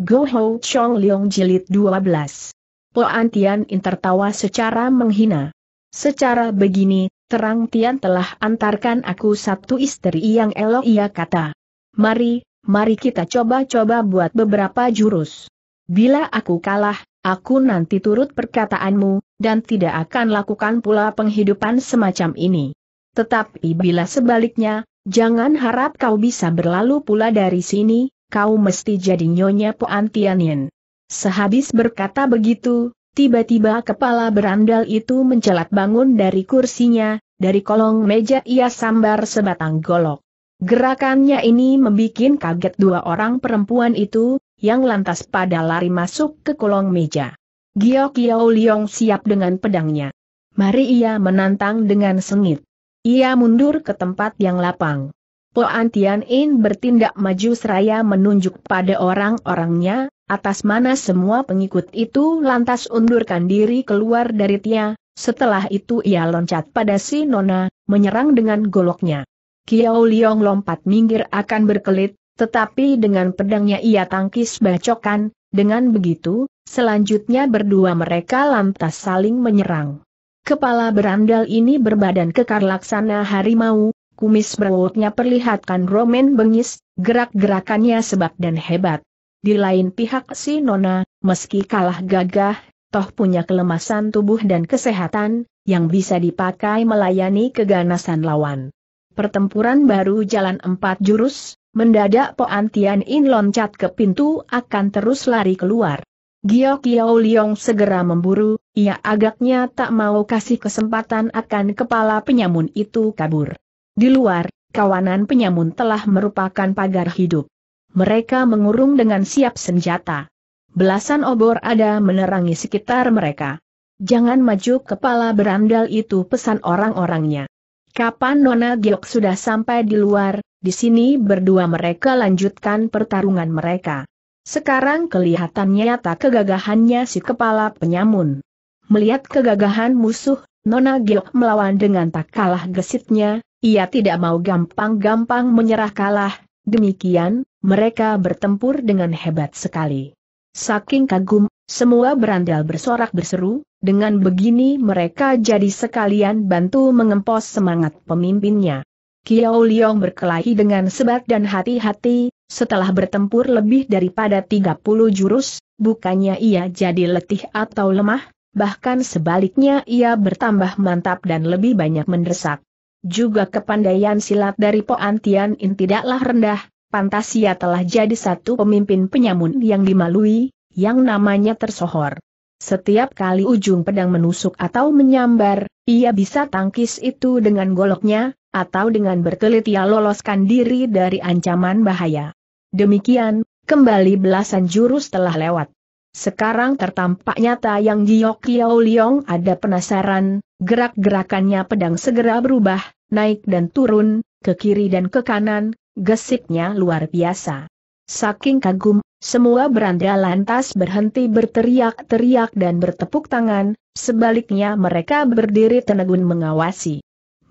Go Ho Chong Leong Jilid 12. Po Tian In tertawa secara menghina. Secara begini, terang Tian telah antarkan aku satu istri yang elok ia kata. Mari, mari kita coba-coba buat beberapa jurus. Bila aku kalah, aku nanti turut perkataanmu, dan tidak akan lakukan pula penghidupan semacam ini. Tetapi bila sebaliknya, jangan harap kau bisa berlalu pula dari sini, kau mesti jadi nyonya Poan Tianin. Sehabis berkata begitu, tiba-tiba kepala berandal itu mencelat bangun dari kursinya, dari kolong meja ia sambar sebatang golok. Gerakannya ini membuat kaget dua orang perempuan itu, yang lantas pada lari masuk ke kolong meja. Gio Kiao Liong siap dengan pedangnya. Mari ia menantang dengan sengit. Ia mundur ke tempat yang lapang. Po Antian In bertindak maju seraya menunjuk pada orang-orangnya, atas mana semua pengikut itu lantas undurkan diri keluar dari Tia, setelah itu ia loncat pada si Nona, menyerang dengan goloknya. Kiao Liong lompat minggir akan berkelit, tetapi dengan pedangnya ia tangkis bacokan, dengan begitu, selanjutnya berdua mereka lantas saling menyerang. Kepala berandal ini berbadan kekar laksana harimau, kumis berwoknya perlihatkan Roman bengis, gerak-gerakannya sebab dan hebat. Di lain pihak si Nona, meski kalah gagah, toh punya kelemasan tubuh dan kesehatan, yang bisa dipakai melayani keganasan lawan. Pertempuran baru jalan empat jurus, mendadak Poan Tian In loncat ke pintu akan terus lari keluar. Gio Kiao Liong segera memburu, ia agaknya tak mau kasih kesempatan akan kepala penyamun itu kabur. Di luar, kawanan penyamun telah merupakan pagar hidup. Mereka mengurung dengan siap senjata. Belasan obor ada menerangi sekitar mereka. Jangan maju kepala berandal itu pesan orang-orangnya. Kapan Nona Giok sudah sampai di luar, di sini berdua mereka lanjutkan pertarungan mereka. Sekarang kelihatannya nyata kegagahannya si kepala penyamun. Melihat kegagahan musuh, Nona Giok melawan dengan tak kalah gesitnya, ia tidak mau gampang-gampang menyerah kalah, demikian, mereka bertempur dengan hebat sekali. Saking kagum, semua berandal bersorak berseru, dengan begini mereka jadi sekalian bantu mengempos semangat pemimpinnya. Kiao Liong berkelahi dengan sebat dan hati-hati, setelah bertempur lebih daripada 30 jurus, bukannya ia jadi letih atau lemah, bahkan sebaliknya ia bertambah mantap dan lebih banyak mendesak. Juga kepandaian silat dari Poan Tian In tidaklah rendah, pantas ia telah jadi satu pemimpin penyamun yang dimalui, yang namanya tersohor. Setiap kali ujung pedang menusuk atau menyambar, ia bisa tangkis itu dengan goloknya, atau dengan berkelit ia loloskan diri dari ancaman bahaya. Demikian, kembali belasan jurus telah lewat. Sekarang tertampak nyata yang Jiok Yau Liong ada penasaran, gerak-gerakannya pedang segera berubah, naik dan turun, ke kiri dan ke kanan, gesitnya luar biasa. Saking kagum, semua beranda lantas berhenti berteriak-teriak dan bertepuk tangan, sebaliknya mereka berdiri tenegun mengawasi.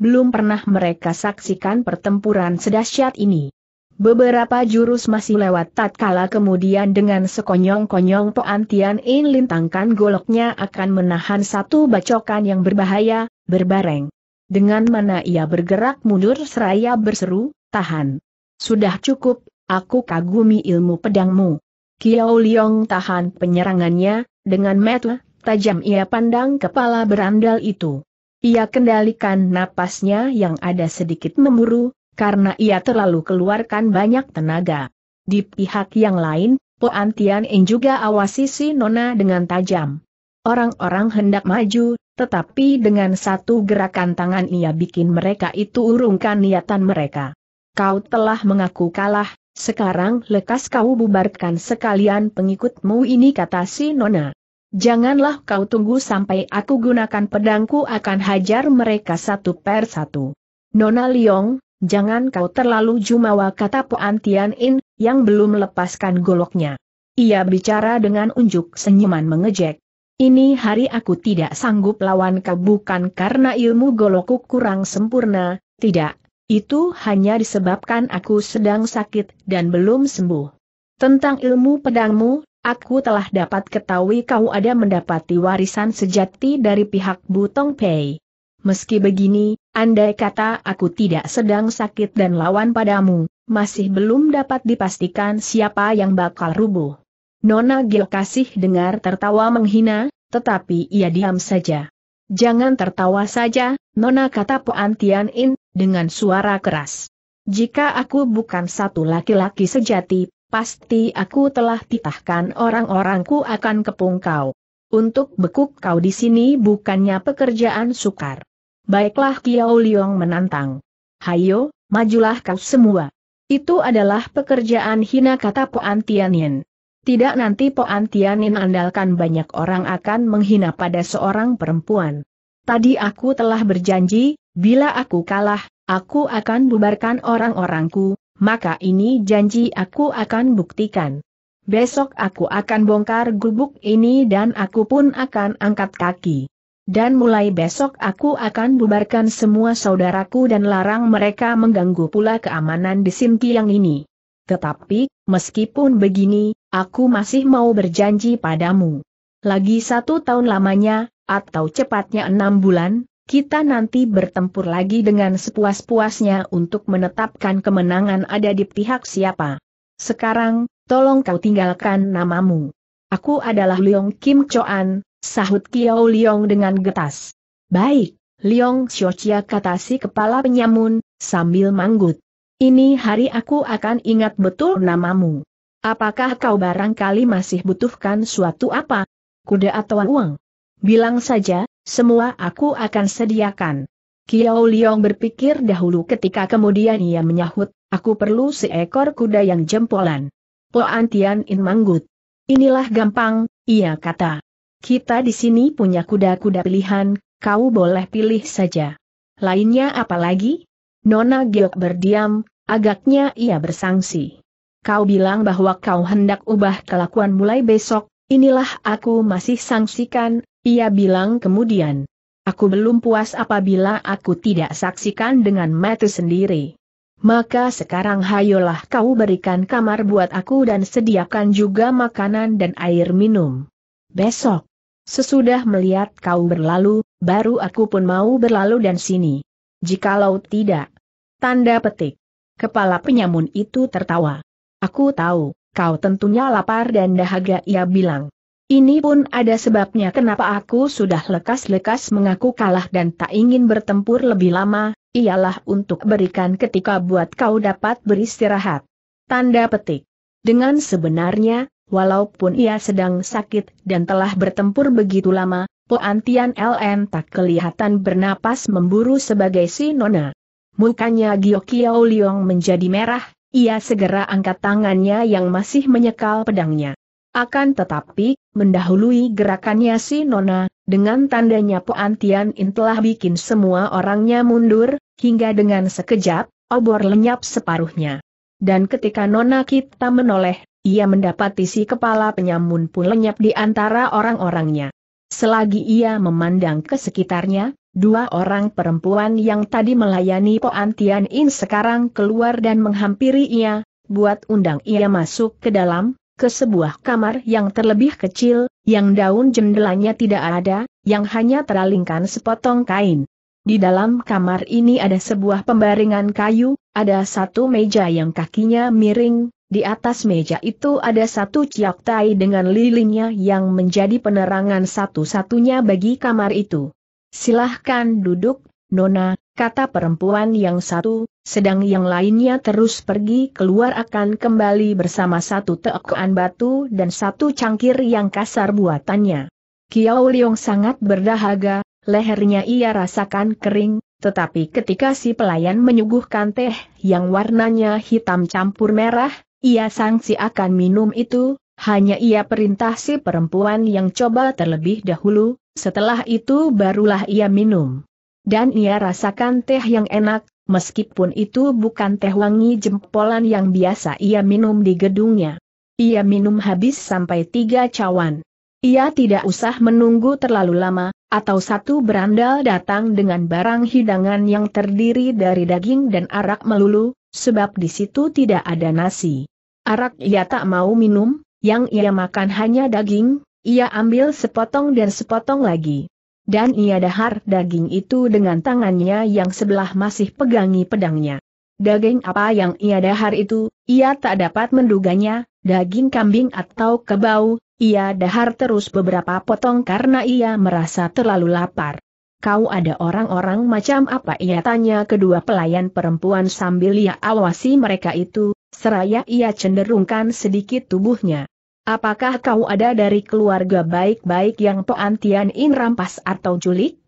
Belum pernah mereka saksikan pertempuran sedahsyat ini. Beberapa jurus masih lewat tatkala kemudian dengan sekonyong-konyong Poan Tian In lintangkan goloknya akan menahan satu bacokan yang berbahaya, berbareng. Dengan mana ia bergerak mundur seraya berseru, tahan. Sudah cukup, aku kagumi ilmu pedangmu. Kiao Liong tahan penyerangannya, dengan metu, tajam ia pandang kepala berandal itu. Ia kendalikan napasnya yang ada sedikit memburu, karena ia terlalu keluarkan banyak tenaga. Di pihak yang lain, Po Antian In juga awasi si Nona dengan tajam. Orang-orang hendak maju, tetapi dengan satu gerakan tangan ia bikin mereka itu urungkan niatan mereka. Kau telah mengaku kalah, sekarang lekas kau bubarkan sekalian pengikutmu ini kata si Nona. Janganlah kau tunggu sampai aku gunakan pedangku akan hajar mereka satu per satu. Nona Liong, Jangan kau terlalu jumawa kata Poan Tian In, yang belum melepaskan goloknya. Ia bicara dengan unjuk senyuman mengejek. Ini hari aku tidak sanggup lawan kau bukan karena ilmu golokku kurang sempurna, tidak, itu hanya disebabkan aku sedang sakit dan belum sembuh. Tentang ilmu pedangmu, aku telah dapat ketahui kau ada mendapati warisan sejati dari pihak Butong Pei meski begini, andai kata aku tidak sedang sakit dan lawan padamu, masih belum dapat dipastikan siapa yang bakal rubuh. Nona Gil kasih dengar tertawa menghina, tetapi ia diam saja. Jangan tertawa saja, Nona kata Puan Tian In, dengan suara keras. Jika aku bukan satu laki-laki sejati, pasti aku telah titahkan orang-orangku akan kepung kau. Untuk bekuk kau di sini bukannya pekerjaan sukar. Baiklah Kiao Liong menantang. Hayo, majulah kau semua. Itu adalah pekerjaan hina kata Poan Tianin. Tidak nanti Poan Tianin andalkan banyak orang akan menghina pada seorang perempuan. Tadi aku telah berjanji, bila aku kalah, aku akan bubarkan orang-orangku, maka ini janji aku akan buktikan. Besok aku akan bongkar gubuk ini dan aku pun akan angkat kaki. Dan mulai besok aku akan bubarkan semua saudaraku dan larang mereka mengganggu pula keamanan di Sintiang ini. Tetapi, meskipun begini, aku masih mau berjanji padamu. Lagi satu tahun lamanya, atau cepatnya enam bulan, kita nanti bertempur lagi dengan sepuas-puasnya untuk menetapkan kemenangan ada di pihak siapa. Sekarang, tolong kau tinggalkan namamu. Aku adalah Leong Kim Choan, Sahut Kiao Liong dengan getas. Baik, Liong Xiaochia kata si kepala penyamun, sambil manggut. Ini hari aku akan ingat betul namamu. Apakah kau barangkali masih butuhkan suatu apa? Kuda atau uang? Bilang saja, semua aku akan sediakan. Kiao Liong berpikir dahulu ketika kemudian ia menyahut, aku perlu seekor kuda yang jempolan. Po Antian In manggut. Inilah gampang, ia kata. Kita di sini punya kuda-kuda pilihan, kau boleh pilih saja. Lainnya apa lagi? Nona Geok berdiam, agaknya ia bersangsi. Kau bilang bahwa kau hendak ubah kelakuan mulai besok, inilah aku masih sangsikan, ia bilang kemudian. Aku belum puas apabila aku tidak saksikan dengan mata sendiri. Maka sekarang hayolah kau berikan kamar buat aku dan sediakan juga makanan dan air minum. Besok, Sesudah melihat kau berlalu, baru aku pun mau berlalu dan sini. Jikalau tidak. Tanda petik. Kepala penyamun itu tertawa. Aku tahu, kau tentunya lapar dan dahaga ia bilang. Ini pun ada sebabnya kenapa aku sudah lekas-lekas mengaku kalah dan tak ingin bertempur lebih lama, ialah untuk berikan ketika buat kau dapat beristirahat. Tanda petik. Dengan sebenarnya, walaupun ia sedang sakit dan telah bertempur begitu lama, Poantian LN tak kelihatan bernapas memburu sebagai si nona. Mukanya Gyokiao Liong menjadi merah, ia segera angkat tangannya yang masih menyekal pedangnya. Akan tetapi, mendahului gerakannya si Nona, dengan tandanya Poantian In telah bikin semua orangnya mundur, hingga dengan sekejap, obor lenyap separuhnya. Dan ketika Nona kita menoleh, ia mendapat si kepala penyamun pun lenyap di antara orang-orangnya. Selagi ia memandang ke sekitarnya, dua orang perempuan yang tadi melayani Poantian In sekarang keluar dan menghampiri ia, buat undang ia masuk ke dalam, ke sebuah kamar yang terlebih kecil, yang daun jendelanya tidak ada, yang hanya teralingkan sepotong kain. Di dalam kamar ini ada sebuah pembaringan kayu, ada satu meja yang kakinya miring, di atas meja itu ada satu ciak tai dengan lilinnya yang menjadi penerangan satu-satunya bagi kamar itu. Silahkan duduk, Nona, kata perempuan yang satu, sedang yang lainnya terus pergi keluar akan kembali bersama satu tekoan batu dan satu cangkir yang kasar buatannya. Kiao Liong sangat berdahaga, lehernya ia rasakan kering, tetapi ketika si pelayan menyuguhkan teh yang warnanya hitam campur merah, ia sangsi akan minum itu, hanya ia perintah si perempuan yang coba terlebih dahulu, setelah itu barulah ia minum. Dan ia rasakan teh yang enak, meskipun itu bukan teh wangi jempolan yang biasa ia minum di gedungnya. Ia minum habis sampai tiga cawan. Ia tidak usah menunggu terlalu lama, atau satu berandal datang dengan barang hidangan yang terdiri dari daging dan arak melulu, sebab di situ tidak ada nasi. Arak ia tak mau minum, yang ia makan hanya daging, ia ambil sepotong dan sepotong lagi. Dan ia dahar daging itu dengan tangannya yang sebelah masih pegangi pedangnya. Daging apa yang ia dahar itu, ia tak dapat menduganya, daging kambing atau kebau, ia dahar terus beberapa potong karena ia merasa terlalu lapar. Kau ada orang-orang macam apa? Ia tanya kedua pelayan perempuan sambil ia awasi mereka itu, seraya ia cenderungkan sedikit tubuhnya. Apakah kau ada dari keluarga baik-baik yang Poan Tian rampas atau culik?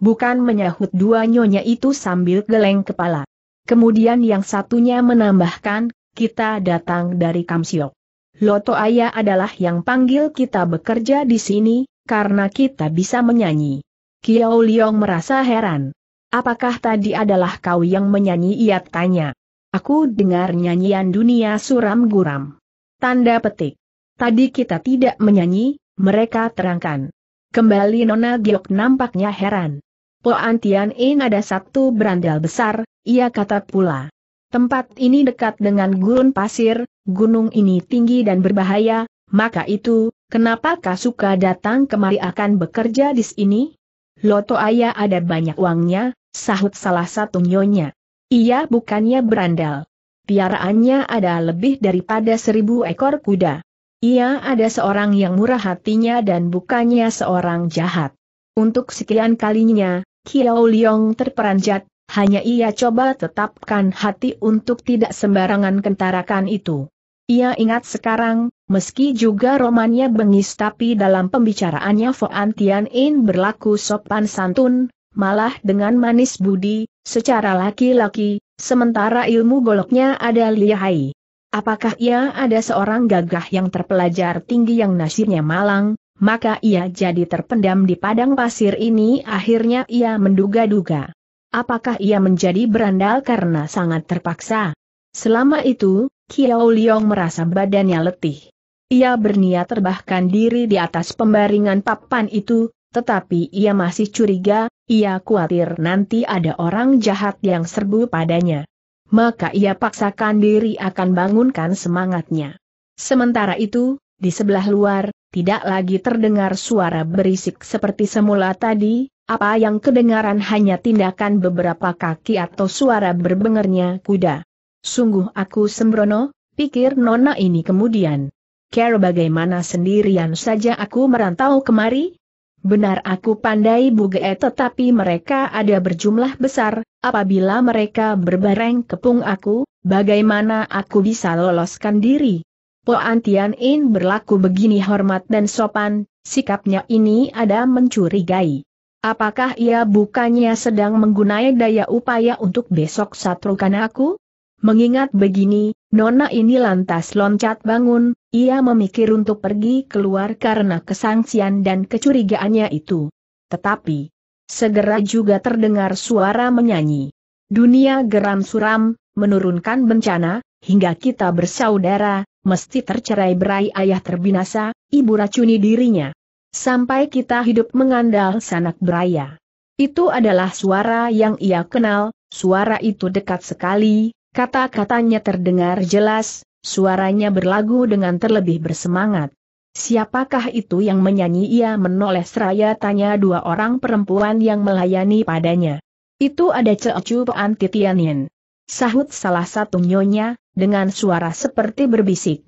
Bukan menyahut dua nyonya itu sambil geleng kepala. Kemudian yang satunya menambahkan, kita datang dari Kamsiok. Loto Ayah adalah yang panggil kita bekerja di sini, karena kita bisa menyanyi. Kiao Liong merasa heran. Apakah tadi adalah kau yang menyanyi ia tanya. Aku dengar nyanyian dunia suram guram. Tanda petik. Tadi kita tidak menyanyi, mereka terangkan. Kembali Nona Giok nampaknya heran. Po Antian In ada satu berandal besar, ia kata pula. Tempat ini dekat dengan gurun pasir, gunung ini tinggi dan berbahaya, maka itu, kenapa Kasuka datang kemari akan bekerja di sini? Loto ayah ada banyak uangnya, sahut salah satu nyonya. Ia bukannya berandal. Piaraannya ada lebih daripada seribu ekor kuda. Ia ada seorang yang murah hatinya dan bukannya seorang jahat. Untuk sekian kalinya, Kiao Liong terperanjat, hanya ia coba tetapkan hati untuk tidak sembarangan kentarakan itu. Ia ingat sekarang, meski juga romannya bengis tapi dalam pembicaraannya Foan Tian In berlaku sopan santun, malah dengan manis budi, secara laki-laki, sementara ilmu goloknya ada lihai. Apakah ia ada seorang gagah yang terpelajar tinggi yang nasibnya malang, maka ia jadi terpendam di padang pasir ini akhirnya ia menduga-duga. Apakah ia menjadi berandal karena sangat terpaksa? Selama itu, Kiao Liong merasa badannya letih. Ia berniat terbahkan diri di atas pembaringan papan itu, tetapi ia masih curiga, ia khawatir nanti ada orang jahat yang serbu padanya. Maka ia paksakan diri akan bangunkan semangatnya. Sementara itu, di sebelah luar, tidak lagi terdengar suara berisik seperti semula tadi, apa yang kedengaran hanya tindakan beberapa kaki atau suara berbengernya kuda. Sungguh aku sembrono, pikir nona ini kemudian. Care bagaimana sendirian saja aku merantau kemari? Benar aku pandai buge tetapi mereka ada berjumlah besar, apabila mereka berbareng kepung aku, bagaimana aku bisa loloskan diri? Poan Tian In berlaku begini hormat dan sopan, sikapnya ini ada mencurigai. Apakah ia bukannya sedang menggunai daya upaya untuk besok satrukan aku? Mengingat begini, Nona ini lantas loncat bangun, ia memikir untuk pergi keluar karena kesangsian dan kecurigaannya itu. Tetapi, segera juga terdengar suara menyanyi. Dunia geram suram, menurunkan bencana, hingga kita bersaudara, mesti tercerai berai ayah terbinasa, ibu racuni dirinya. Sampai kita hidup mengandal sanak beraya. Itu adalah suara yang ia kenal, suara itu dekat sekali, kata-katanya terdengar jelas, suaranya berlagu dengan terlebih bersemangat. Siapakah itu yang menyanyi ia menoleh seraya tanya dua orang perempuan yang melayani padanya. Itu ada Ceocu Titianin. Sahut salah satu nyonya, dengan suara seperti berbisik.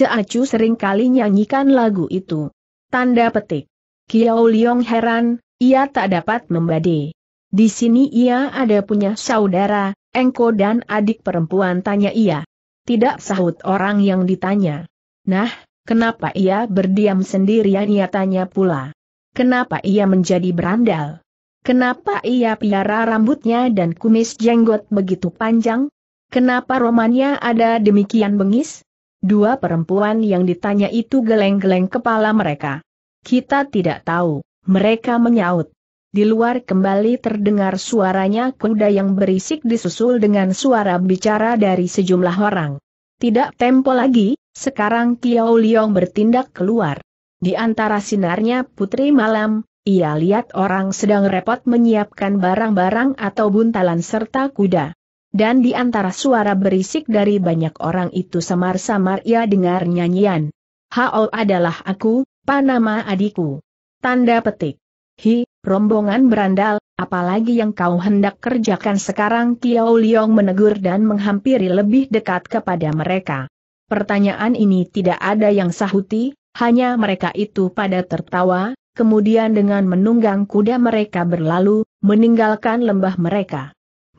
Ceacu kali nyanyikan lagu itu. Tanda petik. Kiao Liong heran, ia tak dapat membadai. Di sini ia ada punya saudara, engko dan adik perempuan tanya ia. Tidak sahut orang yang ditanya. Nah, kenapa ia berdiam sendirian ia tanya pula. Kenapa ia menjadi berandal? Kenapa ia piara rambutnya dan kumis jenggot begitu panjang? Kenapa romannya ada demikian bengis? Dua perempuan yang ditanya itu geleng-geleng kepala mereka. Kita tidak tahu, mereka menyaut. Di luar kembali terdengar suaranya kuda yang berisik disusul dengan suara bicara dari sejumlah orang. Tidak tempo lagi, sekarang Kiao Liong bertindak keluar. Di antara sinarnya putri malam, ia lihat orang sedang repot menyiapkan barang-barang atau buntalan serta kuda. Dan di antara suara berisik dari banyak orang itu samar-samar ia dengar nyanyian. Hao adalah aku, Panama adikku. Tanda petik. Hi, rombongan berandal, apalagi yang kau hendak kerjakan sekarang Kiao Liong menegur dan menghampiri lebih dekat kepada mereka. Pertanyaan ini tidak ada yang sahuti, hanya mereka itu pada tertawa, kemudian dengan menunggang kuda mereka berlalu, meninggalkan lembah mereka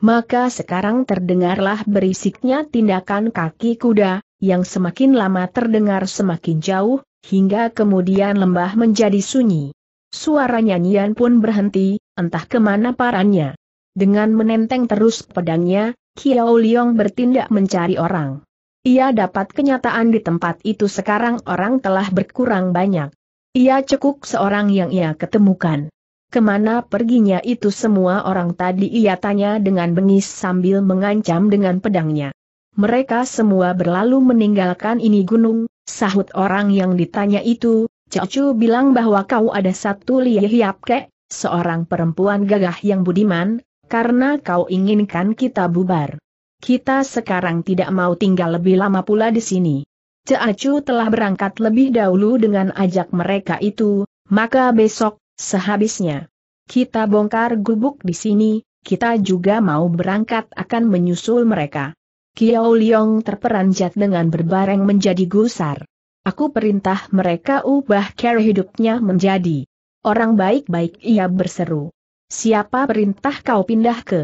maka sekarang terdengarlah berisiknya tindakan kaki kuda, yang semakin lama terdengar semakin jauh, hingga kemudian lembah menjadi sunyi. Suara nyanyian pun berhenti, entah kemana parannya. Dengan menenteng terus pedangnya, Kiao Liong bertindak mencari orang. Ia dapat kenyataan di tempat itu sekarang orang telah berkurang banyak. Ia cekuk seorang yang ia ketemukan. Kemana perginya itu semua orang tadi ia tanya dengan bengis sambil mengancam dengan pedangnya. Mereka semua berlalu meninggalkan ini gunung, sahut orang yang ditanya itu, Cucu bilang bahwa kau ada satu lihiap kek, seorang perempuan gagah yang budiman, karena kau inginkan kita bubar. Kita sekarang tidak mau tinggal lebih lama pula di sini. Cucu telah berangkat lebih dahulu dengan ajak mereka itu, maka besok, Sehabisnya, kita bongkar gubuk di sini, kita juga mau berangkat akan menyusul mereka. Kiao Liong terperanjat dengan berbareng menjadi gusar. Aku perintah mereka ubah cara hidupnya menjadi orang baik-baik ia berseru. Siapa perintah kau pindah ke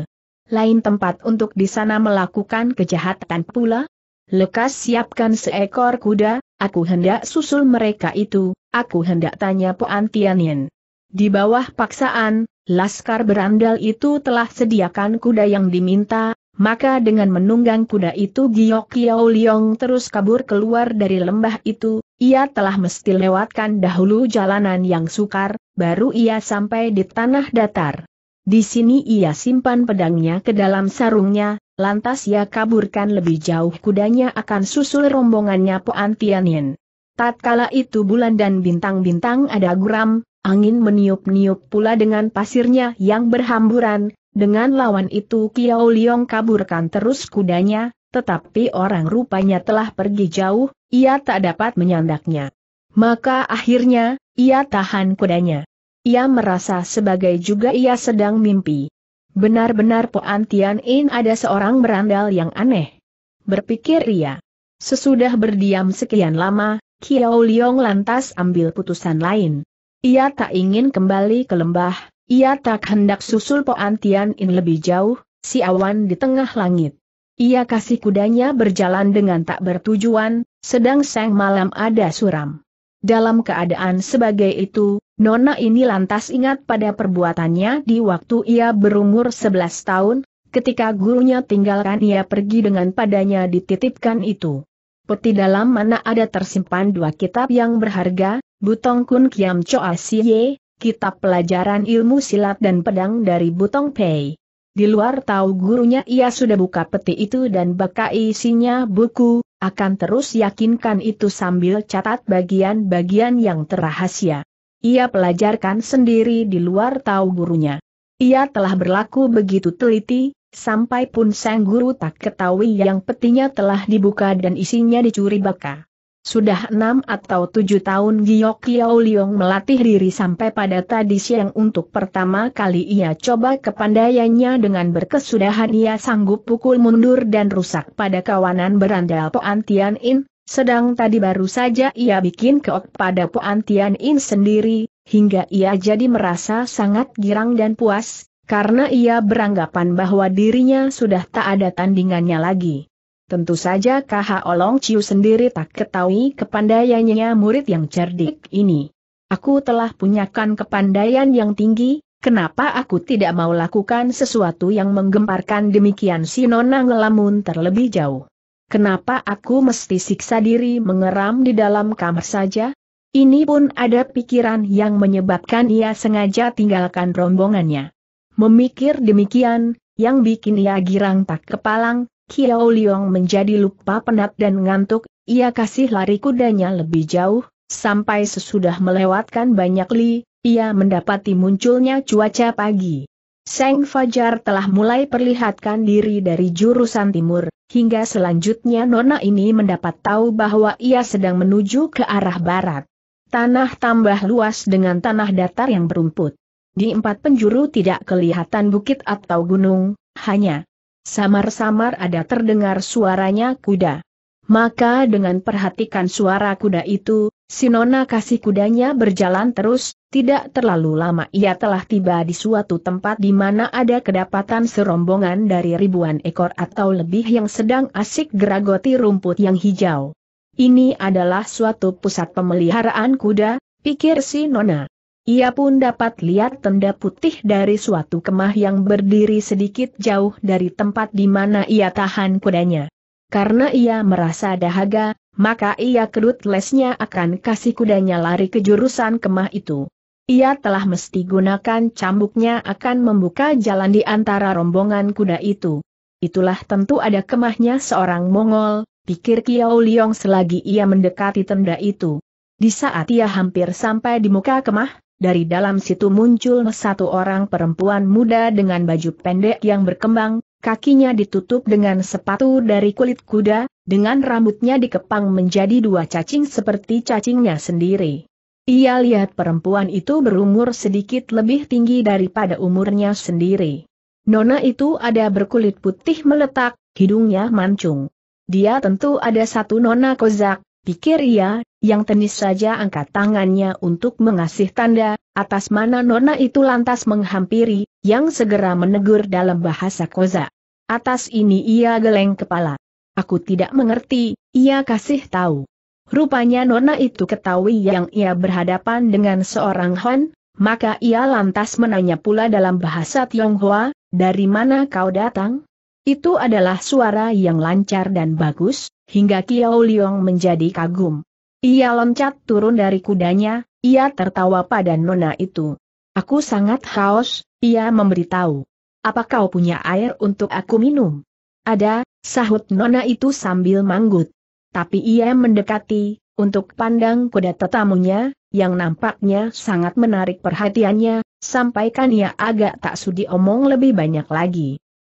lain tempat untuk di sana melakukan kejahatan pula? Lekas siapkan seekor kuda, aku hendak susul mereka itu, aku hendak tanya Poan Tianyin. Di bawah paksaan, laskar berandal itu telah sediakan kuda yang diminta, maka dengan menunggang kuda itu Giok Yau Liong terus kabur keluar dari lembah itu, ia telah mesti lewatkan dahulu jalanan yang sukar, baru ia sampai di tanah datar. Di sini ia simpan pedangnya ke dalam sarungnya, lantas ia kaburkan lebih jauh kudanya akan susul rombongannya Poan Tianyin. Tatkala itu bulan dan bintang-bintang ada guram, Angin meniup-niup pula dengan pasirnya yang berhamburan, dengan lawan itu Kiao Liong kaburkan terus kudanya, tetapi orang rupanya telah pergi jauh, ia tak dapat menyandaknya. Maka akhirnya, ia tahan kudanya. Ia merasa sebagai juga ia sedang mimpi. Benar-benar Poan Tian In ada seorang berandal yang aneh. Berpikir ia. Sesudah berdiam sekian lama, Kiao Liong lantas ambil putusan lain. Ia tak ingin kembali ke lembah, ia tak hendak susul Poan Tian In lebih jauh, si awan di tengah langit. Ia kasih kudanya berjalan dengan tak bertujuan, sedang sang malam ada suram. Dalam keadaan sebagai itu, Nona ini lantas ingat pada perbuatannya di waktu ia berumur 11 tahun, ketika gurunya tinggalkan ia pergi dengan padanya dititipkan itu. Peti dalam mana ada tersimpan dua kitab yang berharga, Butong Kun Kiam Choa Siye, Kitab Pelajaran Ilmu Silat dan Pedang dari Butong Pei. Di luar tahu gurunya ia sudah buka peti itu dan baka isinya buku, akan terus yakinkan itu sambil catat bagian-bagian yang terahasia. Ia pelajarkan sendiri di luar tahu gurunya. Ia telah berlaku begitu teliti, sampai pun sang guru tak ketahui yang petinya telah dibuka dan isinya dicuri baka. Sudah enam atau tujuh tahun Giok Kiao Liong melatih diri sampai pada tadi siang untuk pertama kali ia coba kepandaiannya dengan berkesudahan ia sanggup pukul mundur dan rusak pada kawanan berandal Poan Tian In, sedang tadi baru saja ia bikin keok pada Poan Tian In sendiri, hingga ia jadi merasa sangat girang dan puas, karena ia beranggapan bahwa dirinya sudah tak ada tandingannya lagi. Tentu saja KH Olong Ciu sendiri tak ketahui kepandaiannya murid yang cerdik ini. Aku telah punyakan kepandaian yang tinggi, kenapa aku tidak mau lakukan sesuatu yang menggemparkan demikian si Nona ngelamun terlebih jauh. Kenapa aku mesti siksa diri mengeram di dalam kamar saja? Ini pun ada pikiran yang menyebabkan ia sengaja tinggalkan rombongannya. Memikir demikian, yang bikin ia girang tak kepalang, Kiao Liong menjadi lupa penat dan ngantuk, ia kasih lari kudanya lebih jauh, sampai sesudah melewatkan banyak li, ia mendapati munculnya cuaca pagi. Seng Fajar telah mulai perlihatkan diri dari jurusan timur, hingga selanjutnya Nona ini mendapat tahu bahwa ia sedang menuju ke arah barat. Tanah tambah luas dengan tanah datar yang berumput. Di empat penjuru tidak kelihatan bukit atau gunung, hanya Samar-samar ada terdengar suaranya kuda. Maka dengan perhatikan suara kuda itu, si nona kasih kudanya berjalan terus, tidak terlalu lama ia telah tiba di suatu tempat di mana ada kedapatan serombongan dari ribuan ekor atau lebih yang sedang asik geragoti rumput yang hijau. Ini adalah suatu pusat pemeliharaan kuda, pikir si nona. Ia pun dapat lihat tenda putih dari suatu kemah yang berdiri sedikit jauh dari tempat di mana ia tahan kudanya. Karena ia merasa dahaga, maka ia kedut lesnya akan kasih kudanya lari ke jurusan kemah itu. Ia telah mesti gunakan cambuknya akan membuka jalan di antara rombongan kuda itu. Itulah tentu ada kemahnya seorang Mongol, pikir Kiao Liong selagi ia mendekati tenda itu. Di saat ia hampir sampai di muka kemah, dari dalam situ muncul satu orang perempuan muda dengan baju pendek yang berkembang, kakinya ditutup dengan sepatu dari kulit kuda, dengan rambutnya dikepang menjadi dua cacing seperti cacingnya sendiri. Ia lihat perempuan itu berumur sedikit lebih tinggi daripada umurnya sendiri. Nona itu ada berkulit putih meletak, hidungnya mancung. Dia tentu ada satu nona kozak, pikir ia, yang tenis saja angkat tangannya untuk mengasih tanda, atas mana nona itu lantas menghampiri, yang segera menegur dalam bahasa koza. Atas ini ia geleng kepala. Aku tidak mengerti, ia kasih tahu. Rupanya nona itu ketahui yang ia berhadapan dengan seorang Hon, maka ia lantas menanya pula dalam bahasa Tionghoa, dari mana kau datang? Itu adalah suara yang lancar dan bagus, hingga Kiao Liong menjadi kagum. Ia loncat turun dari kudanya, ia tertawa pada nona itu. Aku sangat haus, ia memberitahu. Apa kau punya air untuk aku minum? Ada, sahut nona itu sambil manggut. Tapi ia mendekati, untuk pandang kuda tetamunya, yang nampaknya sangat menarik perhatiannya, sampaikan ia agak tak sudi omong lebih banyak lagi.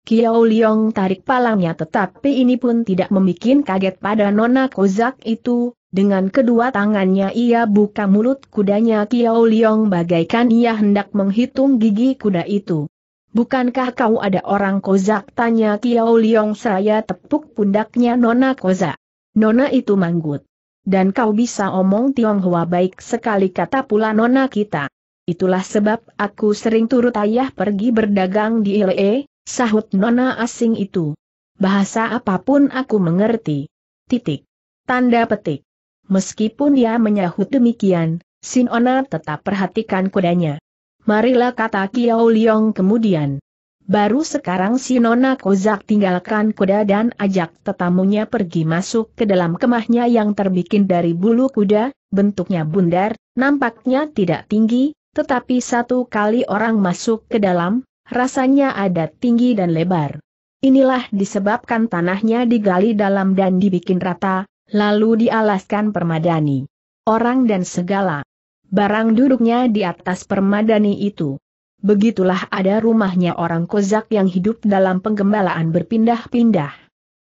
Kiao Liong tarik palangnya tetapi ini pun tidak membuat kaget pada nona kozak itu, dengan kedua tangannya ia buka mulut kudanya Kiao Liong bagaikan ia hendak menghitung gigi kuda itu. Bukankah kau ada orang kozak? Tanya Kiao Liong seraya tepuk pundaknya Nona Kozak. Nona itu manggut. Dan kau bisa omong Tionghoa baik sekali kata pula Nona kita. Itulah sebab aku sering turut ayah pergi berdagang di Ile, sahut Nona asing itu. Bahasa apapun aku mengerti. Titik. Tanda petik. Meskipun dia menyahut demikian, Sinona tetap perhatikan kudanya. Marilah kata Kiao Liong kemudian. Baru sekarang Sinona Kozak tinggalkan kuda dan ajak tetamunya pergi masuk ke dalam kemahnya yang terbikin dari bulu kuda, bentuknya bundar, nampaknya tidak tinggi, tetapi satu kali orang masuk ke dalam, rasanya ada tinggi dan lebar. Inilah disebabkan tanahnya digali dalam dan dibikin rata, Lalu dialaskan permadani. Orang dan segala barang duduknya di atas permadani itu. Begitulah ada rumahnya orang Kozak yang hidup dalam penggembalaan berpindah-pindah.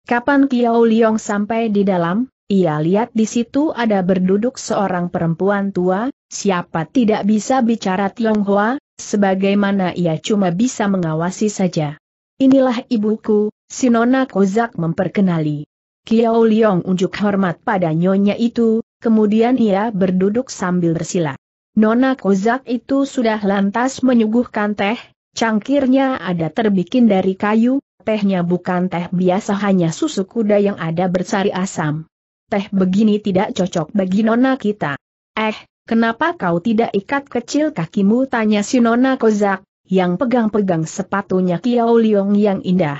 Kapan Kiao Liong sampai di dalam, ia lihat di situ ada berduduk seorang perempuan tua, siapa tidak bisa bicara Tionghoa, sebagaimana ia cuma bisa mengawasi saja. Inilah ibuku, Sinona Kozak memperkenali. Kiao Liong unjuk hormat pada nyonya itu, kemudian ia berduduk sambil bersila. Nona Kozak itu sudah lantas menyuguhkan teh, cangkirnya ada terbikin dari kayu, tehnya bukan teh biasa hanya susu kuda yang ada bersari asam. Teh begini tidak cocok bagi nona kita. Eh, kenapa kau tidak ikat kecil kakimu tanya si nona Kozak, yang pegang-pegang sepatunya Kiao Liong yang indah.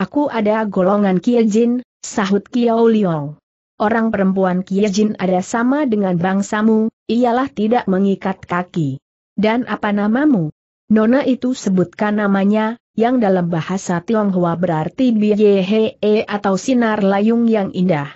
Aku ada golongan Kiejin, Sahut Kiao Liong. Orang perempuan Jin ada sama dengan bangsamu, ialah tidak mengikat kaki. Dan apa namamu? Nona itu sebutkan namanya, yang dalam bahasa Tionghoa berarti Biyehe atau sinar layung yang indah.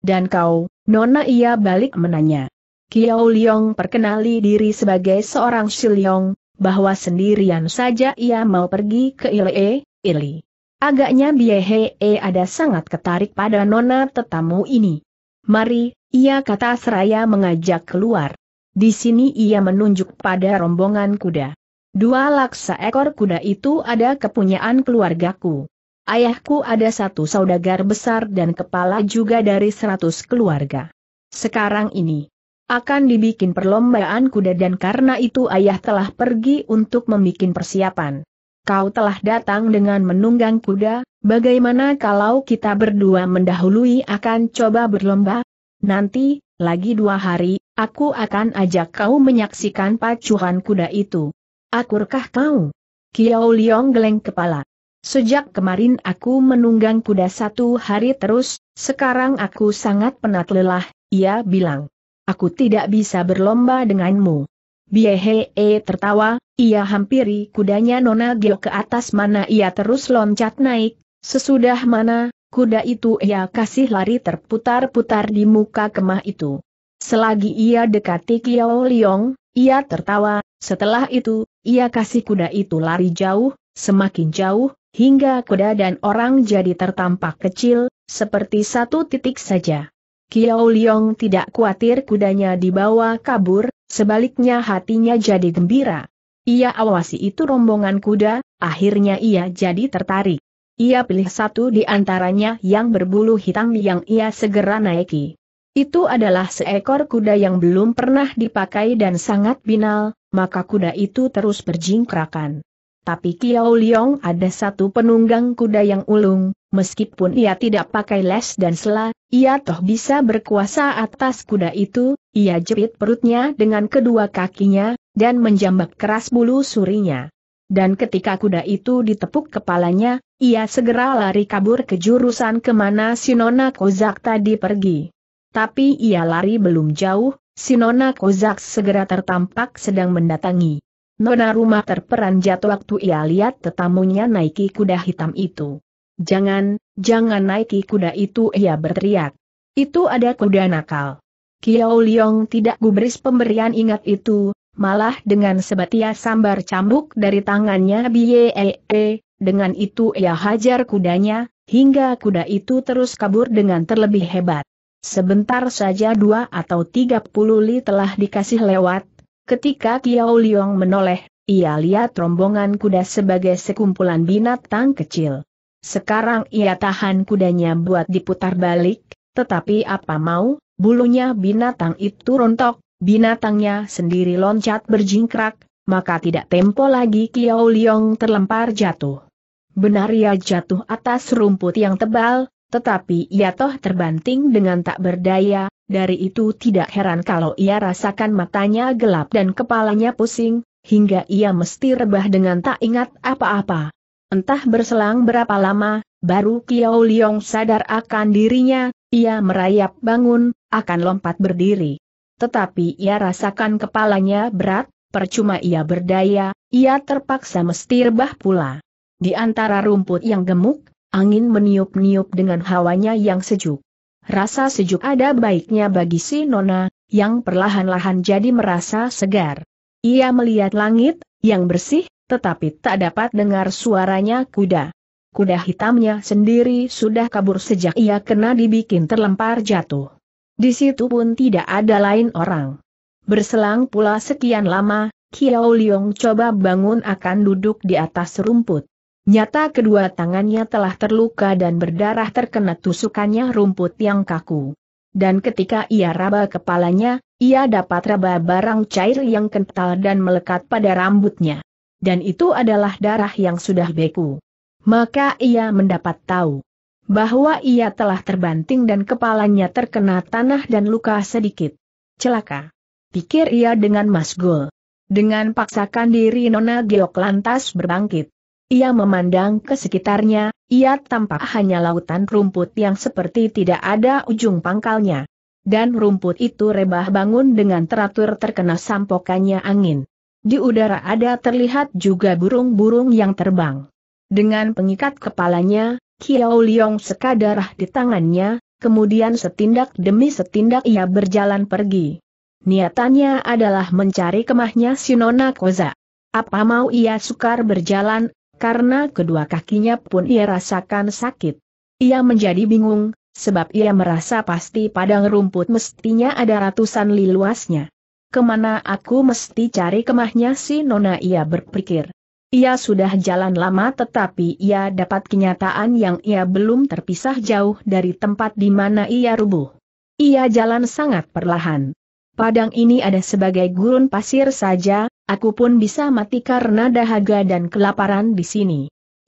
Dan kau, Nona ia balik menanya. Kiao Liong perkenali diri sebagai seorang Shiliong, bahwa sendirian saja ia mau pergi ke Ile, Ili. Agaknya Biehe eh, ada sangat ketarik pada nona tetamu ini. Mari, ia kata seraya mengajak keluar. Di sini ia menunjuk pada rombongan kuda. Dua laksa ekor kuda itu ada kepunyaan keluargaku. Ayahku ada satu saudagar besar dan kepala juga dari seratus keluarga. Sekarang ini, akan dibikin perlombaan kuda dan karena itu ayah telah pergi untuk membuat persiapan kau telah datang dengan menunggang kuda, bagaimana kalau kita berdua mendahului akan coba berlomba? Nanti, lagi dua hari, aku akan ajak kau menyaksikan pacuhan kuda itu. Akurkah kau? Kiao Liong geleng kepala. Sejak kemarin aku menunggang kuda satu hari terus, sekarang aku sangat penat lelah, ia bilang. Aku tidak bisa berlomba denganmu. Biehee tertawa, ia hampiri kudanya Nona Gil ke atas mana ia terus loncat naik, sesudah mana, kuda itu ia kasih lari terputar-putar di muka kemah itu. Selagi ia dekati Kiao Liong, ia tertawa, setelah itu, ia kasih kuda itu lari jauh, semakin jauh, hingga kuda dan orang jadi tertampak kecil, seperti satu titik saja. Kiao Liong tidak khawatir kudanya dibawa kabur, Sebaliknya hatinya jadi gembira. Ia awasi itu rombongan kuda, akhirnya ia jadi tertarik. Ia pilih satu di antaranya yang berbulu hitam yang ia segera naiki. Itu adalah seekor kuda yang belum pernah dipakai dan sangat binal, maka kuda itu terus berjingkrakan tapi Kiao Liong ada satu penunggang kuda yang ulung, meskipun ia tidak pakai les dan sela, ia toh bisa berkuasa atas kuda itu, ia jepit perutnya dengan kedua kakinya, dan menjambak keras bulu surinya. Dan ketika kuda itu ditepuk kepalanya, ia segera lari kabur ke jurusan kemana Sinona Kozak tadi pergi. Tapi ia lari belum jauh, Sinona Kozak segera tertampak sedang mendatangi. Nona rumah terperanjat waktu ia lihat tetamunya naiki kuda hitam itu. Jangan, jangan naiki kuda itu ia berteriak. Itu ada kuda nakal. Kiao Liong tidak gubris pemberian ingat itu, malah dengan sebatia sambar cambuk dari tangannya Biee, e, dengan itu ia hajar kudanya, hingga kuda itu terus kabur dengan terlebih hebat. Sebentar saja dua atau tiga puluh li telah dikasih lewat, Ketika Kiao Liong menoleh, ia lihat rombongan kuda sebagai sekumpulan binatang kecil. Sekarang ia tahan kudanya buat diputar balik, tetapi apa mau, bulunya binatang itu rontok, binatangnya sendiri loncat berjingkrak, maka tidak tempo lagi Kiao Liong terlempar jatuh. Benar ia jatuh atas rumput yang tebal, tetapi ia toh terbanting dengan tak berdaya, dari itu tidak heran kalau ia rasakan matanya gelap dan kepalanya pusing, hingga ia mesti rebah dengan tak ingat apa-apa. Entah berselang berapa lama, baru Kiao Liong sadar akan dirinya, ia merayap bangun, akan lompat berdiri. Tetapi ia rasakan kepalanya berat, percuma ia berdaya, ia terpaksa mesti rebah pula. Di antara rumput yang gemuk, Angin meniup-niup dengan hawanya yang sejuk. Rasa sejuk ada baiknya bagi si Nona, yang perlahan-lahan jadi merasa segar. Ia melihat langit, yang bersih, tetapi tak dapat dengar suaranya kuda. Kuda hitamnya sendiri sudah kabur sejak ia kena dibikin terlempar jatuh. Di situ pun tidak ada lain orang. Berselang pula sekian lama, Kiao Liong coba bangun akan duduk di atas rumput. Nyata kedua tangannya telah terluka dan berdarah terkena tusukannya rumput yang kaku. Dan ketika ia raba kepalanya, ia dapat raba barang cair yang kental dan melekat pada rambutnya. Dan itu adalah darah yang sudah beku. Maka ia mendapat tahu bahwa ia telah terbanting dan kepalanya terkena tanah dan luka sedikit. Celaka. Pikir ia dengan masgul. Dengan paksakan diri Nona Geok lantas berbangkit. Ia memandang ke sekitarnya, ia tampak hanya lautan rumput yang seperti tidak ada ujung pangkalnya. Dan rumput itu rebah bangun dengan teratur terkena sampokannya angin. Di udara ada terlihat juga burung-burung yang terbang. Dengan pengikat kepalanya, Kiao Liong sekadarah di tangannya, kemudian setindak demi setindak ia berjalan pergi. Niatannya adalah mencari kemahnya Sinona Koza. Apa mau ia sukar berjalan, karena kedua kakinya pun ia rasakan sakit. Ia menjadi bingung, sebab ia merasa pasti padang rumput mestinya ada ratusan li luasnya. Kemana aku mesti cari kemahnya si Nona ia berpikir. Ia sudah jalan lama tetapi ia dapat kenyataan yang ia belum terpisah jauh dari tempat di mana ia rubuh. Ia jalan sangat perlahan. Padang ini ada sebagai gurun pasir saja, aku pun bisa mati karena dahaga dan kelaparan di sini.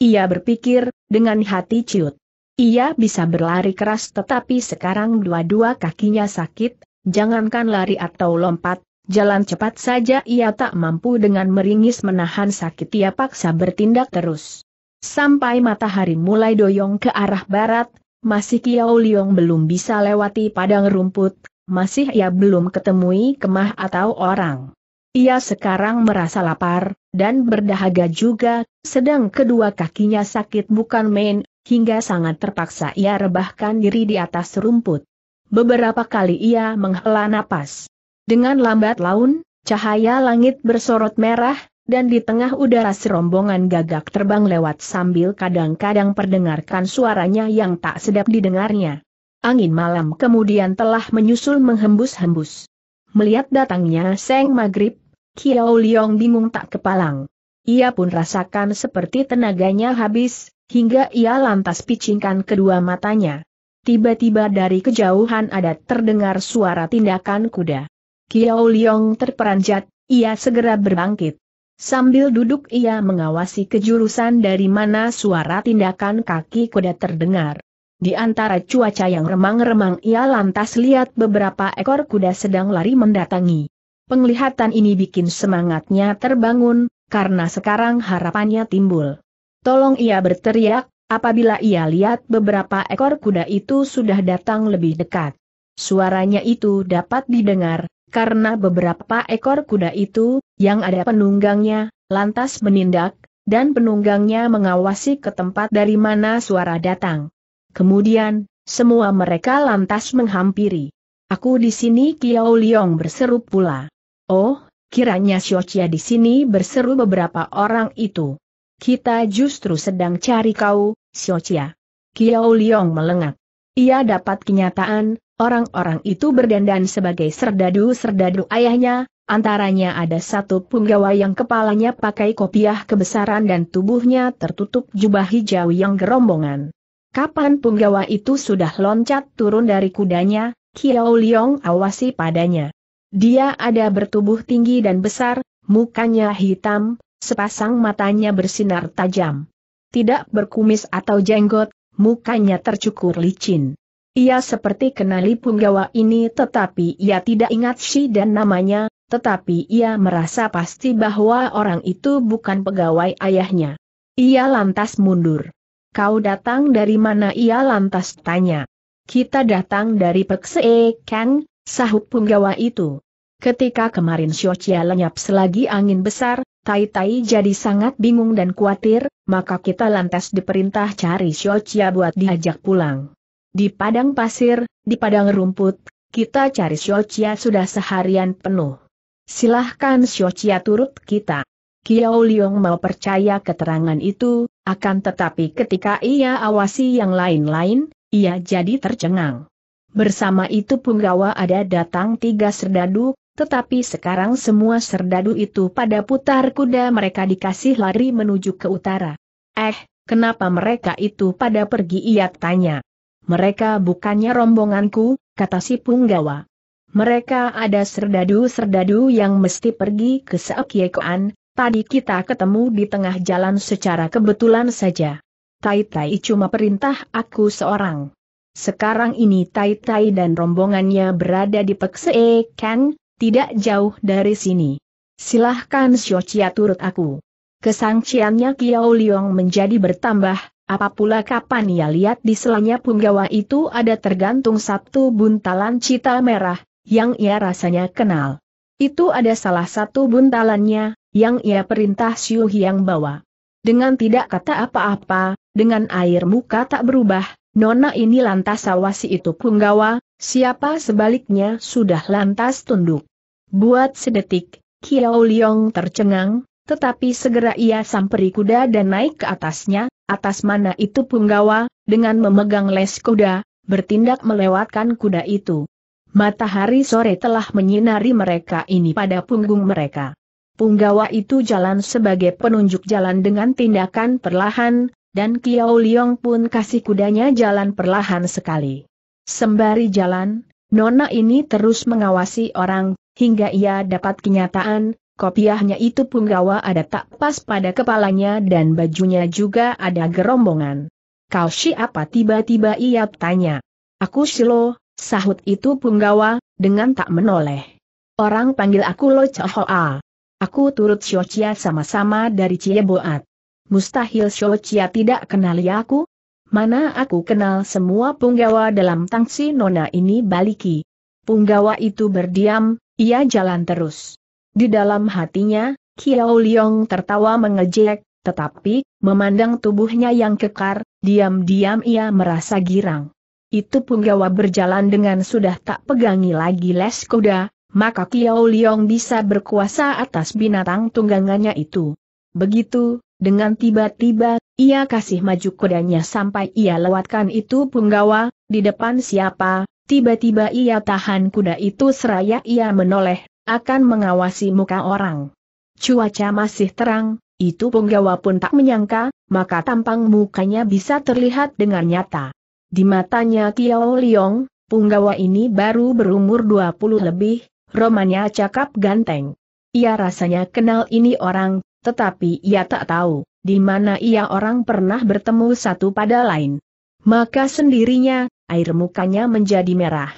Ia berpikir, dengan hati ciut. Ia bisa berlari keras tetapi sekarang dua-dua kakinya sakit, jangankan lari atau lompat, jalan cepat saja ia tak mampu dengan meringis menahan sakit ia paksa bertindak terus. Sampai matahari mulai doyong ke arah barat, masih Kiao Liong belum bisa lewati padang rumput, masih ia belum ketemui kemah atau orang. Ia sekarang merasa lapar, dan berdahaga juga, sedang kedua kakinya sakit bukan main, hingga sangat terpaksa ia rebahkan diri di atas rumput. Beberapa kali ia menghela napas. Dengan lambat laun, cahaya langit bersorot merah, dan di tengah udara serombongan gagak terbang lewat sambil kadang-kadang perdengarkan suaranya yang tak sedap didengarnya. Angin malam kemudian telah menyusul menghembus-hembus. Melihat datangnya Seng Maghrib, Kiao Liong bingung tak kepalang. Ia pun rasakan seperti tenaganya habis, hingga ia lantas picingkan kedua matanya. Tiba-tiba dari kejauhan ada terdengar suara tindakan kuda. Kiao Liong terperanjat, ia segera berbangkit. Sambil duduk ia mengawasi kejurusan dari mana suara tindakan kaki kuda terdengar. Di antara cuaca yang remang-remang ia lantas lihat beberapa ekor kuda sedang lari mendatangi. Penglihatan ini bikin semangatnya terbangun, karena sekarang harapannya timbul. Tolong ia berteriak, apabila ia lihat beberapa ekor kuda itu sudah datang lebih dekat. Suaranya itu dapat didengar, karena beberapa ekor kuda itu, yang ada penunggangnya, lantas menindak, dan penunggangnya mengawasi ke tempat dari mana suara datang. Kemudian, semua mereka lantas menghampiri. Aku di sini Kiao Liong berseru pula. Oh, kiranya Xiaochia di sini berseru beberapa orang itu. Kita justru sedang cari kau, Xiaochia. Kiao Liong melengak. Ia dapat kenyataan, orang-orang itu berdandan sebagai serdadu-serdadu ayahnya, antaranya ada satu punggawa yang kepalanya pakai kopiah kebesaran dan tubuhnya tertutup jubah hijau yang gerombongan. Kapan punggawa itu sudah loncat turun dari kudanya, Kiao Liong awasi padanya. Dia ada bertubuh tinggi dan besar, mukanya hitam, sepasang matanya bersinar tajam. Tidak berkumis atau jenggot, mukanya tercukur licin. Ia seperti kenali punggawa ini tetapi ia tidak ingat si dan namanya, tetapi ia merasa pasti bahwa orang itu bukan pegawai ayahnya. Ia lantas mundur. Kau datang dari mana ia lantas tanya. Kita datang dari Pekse Kang, sahut punggawa itu. Ketika kemarin Xiochia lenyap selagi angin besar, Tai Tai jadi sangat bingung dan khawatir, maka kita lantas diperintah cari Xiochia buat diajak pulang. Di padang pasir, di padang rumput, kita cari Xiochia sudah seharian penuh. Silahkan Xiochia turut kita. Kiao Liong mau percaya keterangan itu, akan tetapi ketika ia awasi yang lain-lain, ia jadi tercengang. Bersama itu punggawa ada datang tiga serdadu, tetapi sekarang semua serdadu itu pada putar kuda mereka dikasih lari menuju ke utara. Eh, kenapa mereka itu pada pergi ia tanya. Mereka bukannya rombonganku, kata si punggawa. Mereka ada serdadu-serdadu yang mesti pergi ke Seokyekoan, Tadi kita ketemu di tengah jalan secara kebetulan saja. Tai Tai cuma perintah aku seorang. Sekarang ini Tai Tai dan rombongannya berada di Pekse Kang, tidak jauh dari sini. Silahkan Chia turut aku. Kesangciannya Kiao Liong menjadi bertambah, apa kapan ia lihat di selanya punggawa itu ada tergantung satu buntalan cita merah, yang ia rasanya kenal. Itu ada salah satu buntalannya, yang ia perintah Siu yang bawa. Dengan tidak kata apa-apa, dengan air muka tak berubah, nona ini lantas awasi itu punggawa, siapa sebaliknya sudah lantas tunduk. Buat sedetik, Kiao Liong tercengang, tetapi segera ia samperi kuda dan naik ke atasnya, atas mana itu punggawa, dengan memegang les kuda, bertindak melewatkan kuda itu. Matahari sore telah menyinari mereka ini pada punggung mereka punggawa itu jalan sebagai penunjuk jalan dengan tindakan perlahan, dan Kiao Liong pun kasih kudanya jalan perlahan sekali. Sembari jalan, Nona ini terus mengawasi orang, hingga ia dapat kenyataan, kopiahnya itu punggawa ada tak pas pada kepalanya dan bajunya juga ada gerombongan. Kau siapa tiba-tiba ia tanya. Aku Silo, sahut itu punggawa, dengan tak menoleh. Orang panggil aku Lo cohoa. Aku turut Chia sama-sama dari Cieboat. Mustahil Chia tidak kenali aku? Mana aku kenal semua punggawa dalam tangsi nona ini baliki. Punggawa itu berdiam, ia jalan terus. Di dalam hatinya, Kiao Liong tertawa mengejek, tetapi, memandang tubuhnya yang kekar, diam-diam ia merasa girang. Itu punggawa berjalan dengan sudah tak pegangi lagi les kuda, maka Kiao Liong bisa berkuasa atas binatang tunggangannya itu. Begitu, dengan tiba-tiba, ia kasih maju kudanya sampai ia lewatkan itu punggawa, di depan siapa, tiba-tiba ia tahan kuda itu seraya ia menoleh, akan mengawasi muka orang. Cuaca masih terang, itu punggawa pun tak menyangka, maka tampang mukanya bisa terlihat dengan nyata. Di matanya Kiao Liong, punggawa ini baru berumur 20 lebih, Romanya cakap ganteng. Ia rasanya kenal ini orang, tetapi ia tak tahu di mana ia orang pernah bertemu satu pada lain. Maka sendirinya, air mukanya menjadi merah.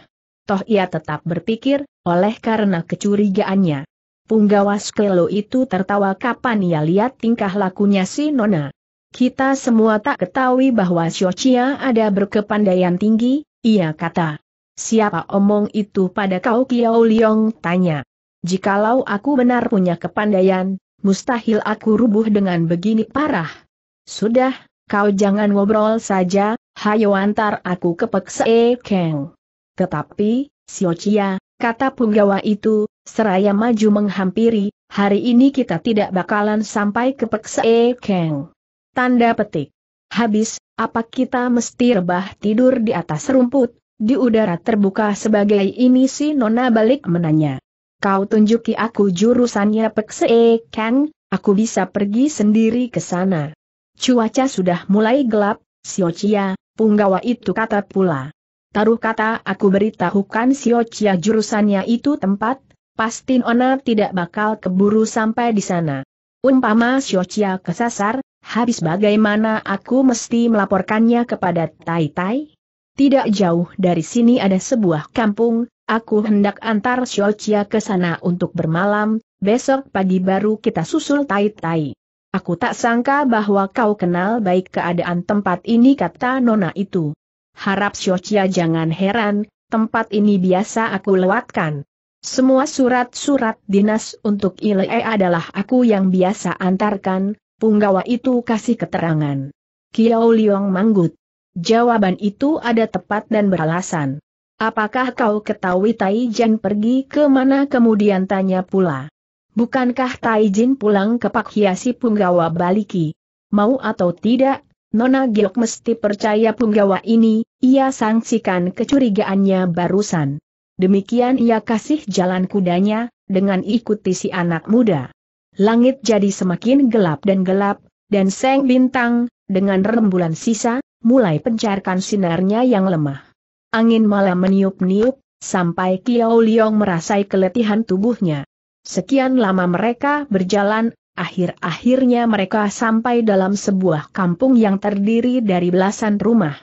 Toh ia tetap berpikir, oleh karena kecurigaannya. Punggawa Skelo itu tertawa kapan ia lihat tingkah lakunya si Nona. Kita semua tak ketahui bahwa Shochia ada berkepandaian tinggi, ia kata. Siapa omong itu pada kau Kiao Liong tanya. Jikalau aku benar punya kepandaian, mustahil aku rubuh dengan begini parah. Sudah, kau jangan ngobrol saja, hayo antar aku ke Pekse eh, Keng. Tetapi, Siocia, kata punggawa itu, seraya maju menghampiri, hari ini kita tidak bakalan sampai ke Pekse eh, Keng. Tanda petik. Habis, apa kita mesti rebah tidur di atas rumput? Di udara terbuka sebagai ini si Nona balik menanya. Kau tunjuki aku jurusannya Pekse Kang, aku bisa pergi sendiri ke sana. Cuaca sudah mulai gelap, Siocia, punggawa itu kata pula. Taruh kata aku beritahukan Siocia jurusannya itu tempat, pasti Nona tidak bakal keburu sampai di sana. Umpama Siocia kesasar, habis bagaimana aku mesti melaporkannya kepada Tai Tai? Tidak jauh dari sini ada sebuah kampung, aku hendak antar Shochia ke sana untuk bermalam, besok pagi baru kita susul tai-tai. Aku tak sangka bahwa kau kenal baik keadaan tempat ini kata Nona itu. Harap Shochia jangan heran, tempat ini biasa aku lewatkan. Semua surat-surat dinas untuk ILE adalah aku yang biasa antarkan, punggawa itu kasih keterangan. Kiao Liong Manggut Jawaban itu ada tepat dan beralasan. Apakah kau ketahui Tai Jin pergi ke mana kemudian tanya pula. Bukankah Tai Jin pulang ke Pak Hiasi Punggawa Baliki? Mau atau tidak, Nona Giok mesti percaya Punggawa ini, ia sangsikan kecurigaannya barusan. Demikian ia kasih jalan kudanya, dengan ikuti si anak muda. Langit jadi semakin gelap dan gelap, dan Seng Bintang, dengan rembulan sisa, mulai pencarkan sinarnya yang lemah. Angin malah meniup-niup, sampai Kiao Liong merasai keletihan tubuhnya. Sekian lama mereka berjalan, akhir-akhirnya mereka sampai dalam sebuah kampung yang terdiri dari belasan rumah.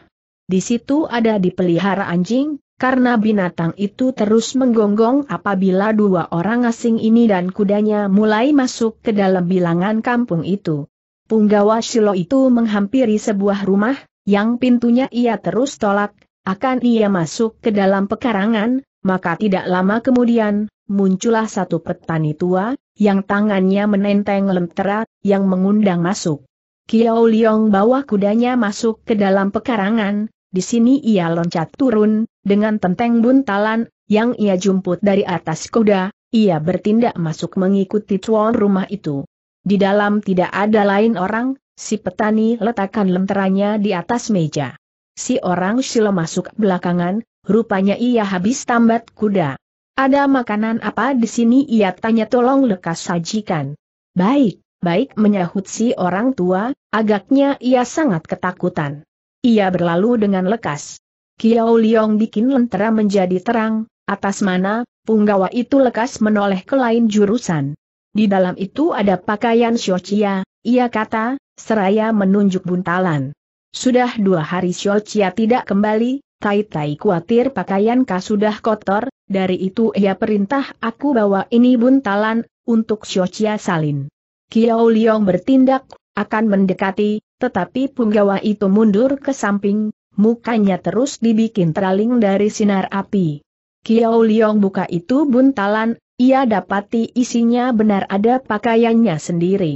Di situ ada dipelihara anjing, karena binatang itu terus menggonggong apabila dua orang asing ini dan kudanya mulai masuk ke dalam bilangan kampung itu. Punggawa Silo itu menghampiri sebuah rumah, yang pintunya ia terus tolak, akan ia masuk ke dalam pekarangan, maka tidak lama kemudian, muncullah satu petani tua, yang tangannya menenteng lentera, yang mengundang masuk. Kiao Liong bawa kudanya masuk ke dalam pekarangan, di sini ia loncat turun, dengan tenteng buntalan, yang ia jumput dari atas kuda, ia bertindak masuk mengikuti tuan rumah itu. Di dalam tidak ada lain orang, Si petani letakkan lenteranya di atas meja. Si orang silo masuk belakangan, rupanya ia habis tambat kuda. Ada makanan apa di sini ia tanya tolong lekas sajikan. Baik, baik menyahut si orang tua, agaknya ia sangat ketakutan. Ia berlalu dengan lekas. Kiao Liong bikin lentera menjadi terang, atas mana, punggawa itu lekas menoleh ke lain jurusan. Di dalam itu ada pakaian Xiao Chia, ia kata, Seraya menunjuk buntalan. Sudah dua hari Xiaochia tidak kembali, Tai Tai khawatir pakaian sudah kotor, dari itu ia perintah aku bawa ini buntalan, untuk Xiaochia salin. Kiao Liong bertindak, akan mendekati, tetapi punggawa itu mundur ke samping, mukanya terus dibikin teraling dari sinar api. Kiao Liong buka itu buntalan, ia dapati isinya benar ada pakaiannya sendiri.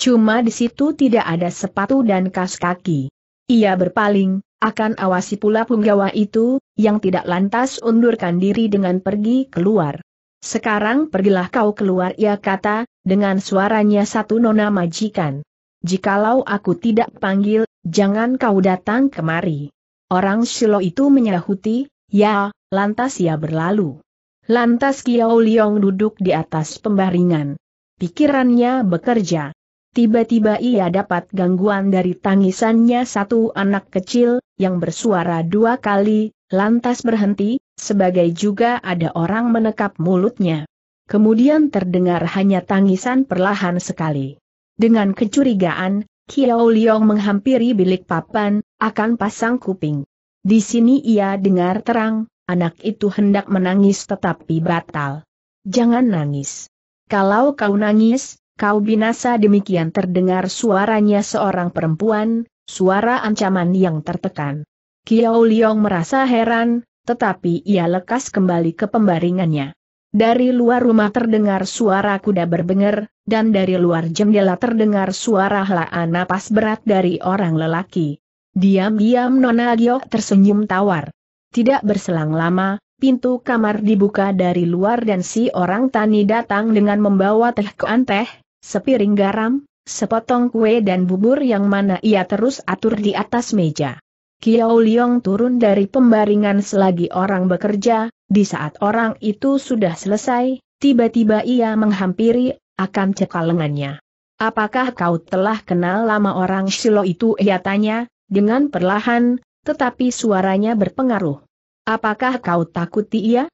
Cuma di situ tidak ada sepatu dan kas kaki. Ia berpaling, akan awasi pula punggawa itu, yang tidak lantas undurkan diri dengan pergi keluar. Sekarang pergilah kau keluar ia kata, dengan suaranya satu nona majikan. Jikalau aku tidak panggil, jangan kau datang kemari. Orang silo itu menyahuti, ya, lantas ia berlalu. Lantas Kiau Liong duduk di atas pembaringan. Pikirannya bekerja. Tiba-tiba ia dapat gangguan dari tangisannya satu anak kecil, yang bersuara dua kali, lantas berhenti, sebagai juga ada orang menekap mulutnya. Kemudian terdengar hanya tangisan perlahan sekali. Dengan kecurigaan, Kiao Liong menghampiri bilik papan, akan pasang kuping. Di sini ia dengar terang, anak itu hendak menangis tetapi batal. Jangan nangis. Kalau kau nangis, Kau binasa demikian terdengar suaranya seorang perempuan, suara ancaman yang tertekan. Kiao Liong merasa heran, tetapi ia lekas kembali ke pembaringannya. Dari luar rumah terdengar suara kuda berbenger, dan dari luar jendela terdengar suara helaan napas berat dari orang lelaki. Diam-diam Nona Gio tersenyum tawar. Tidak berselang lama, pintu kamar dibuka dari luar dan si orang tani datang dengan membawa teh kean teh, sepiring garam, sepotong kue dan bubur yang mana ia terus atur di atas meja. Kiao Liong turun dari pembaringan selagi orang bekerja, di saat orang itu sudah selesai, tiba-tiba ia menghampiri, akan cekal lengannya. Apakah kau telah kenal lama orang Silo itu? Ia tanya, dengan perlahan, tetapi suaranya berpengaruh. Apakah kau takuti ia?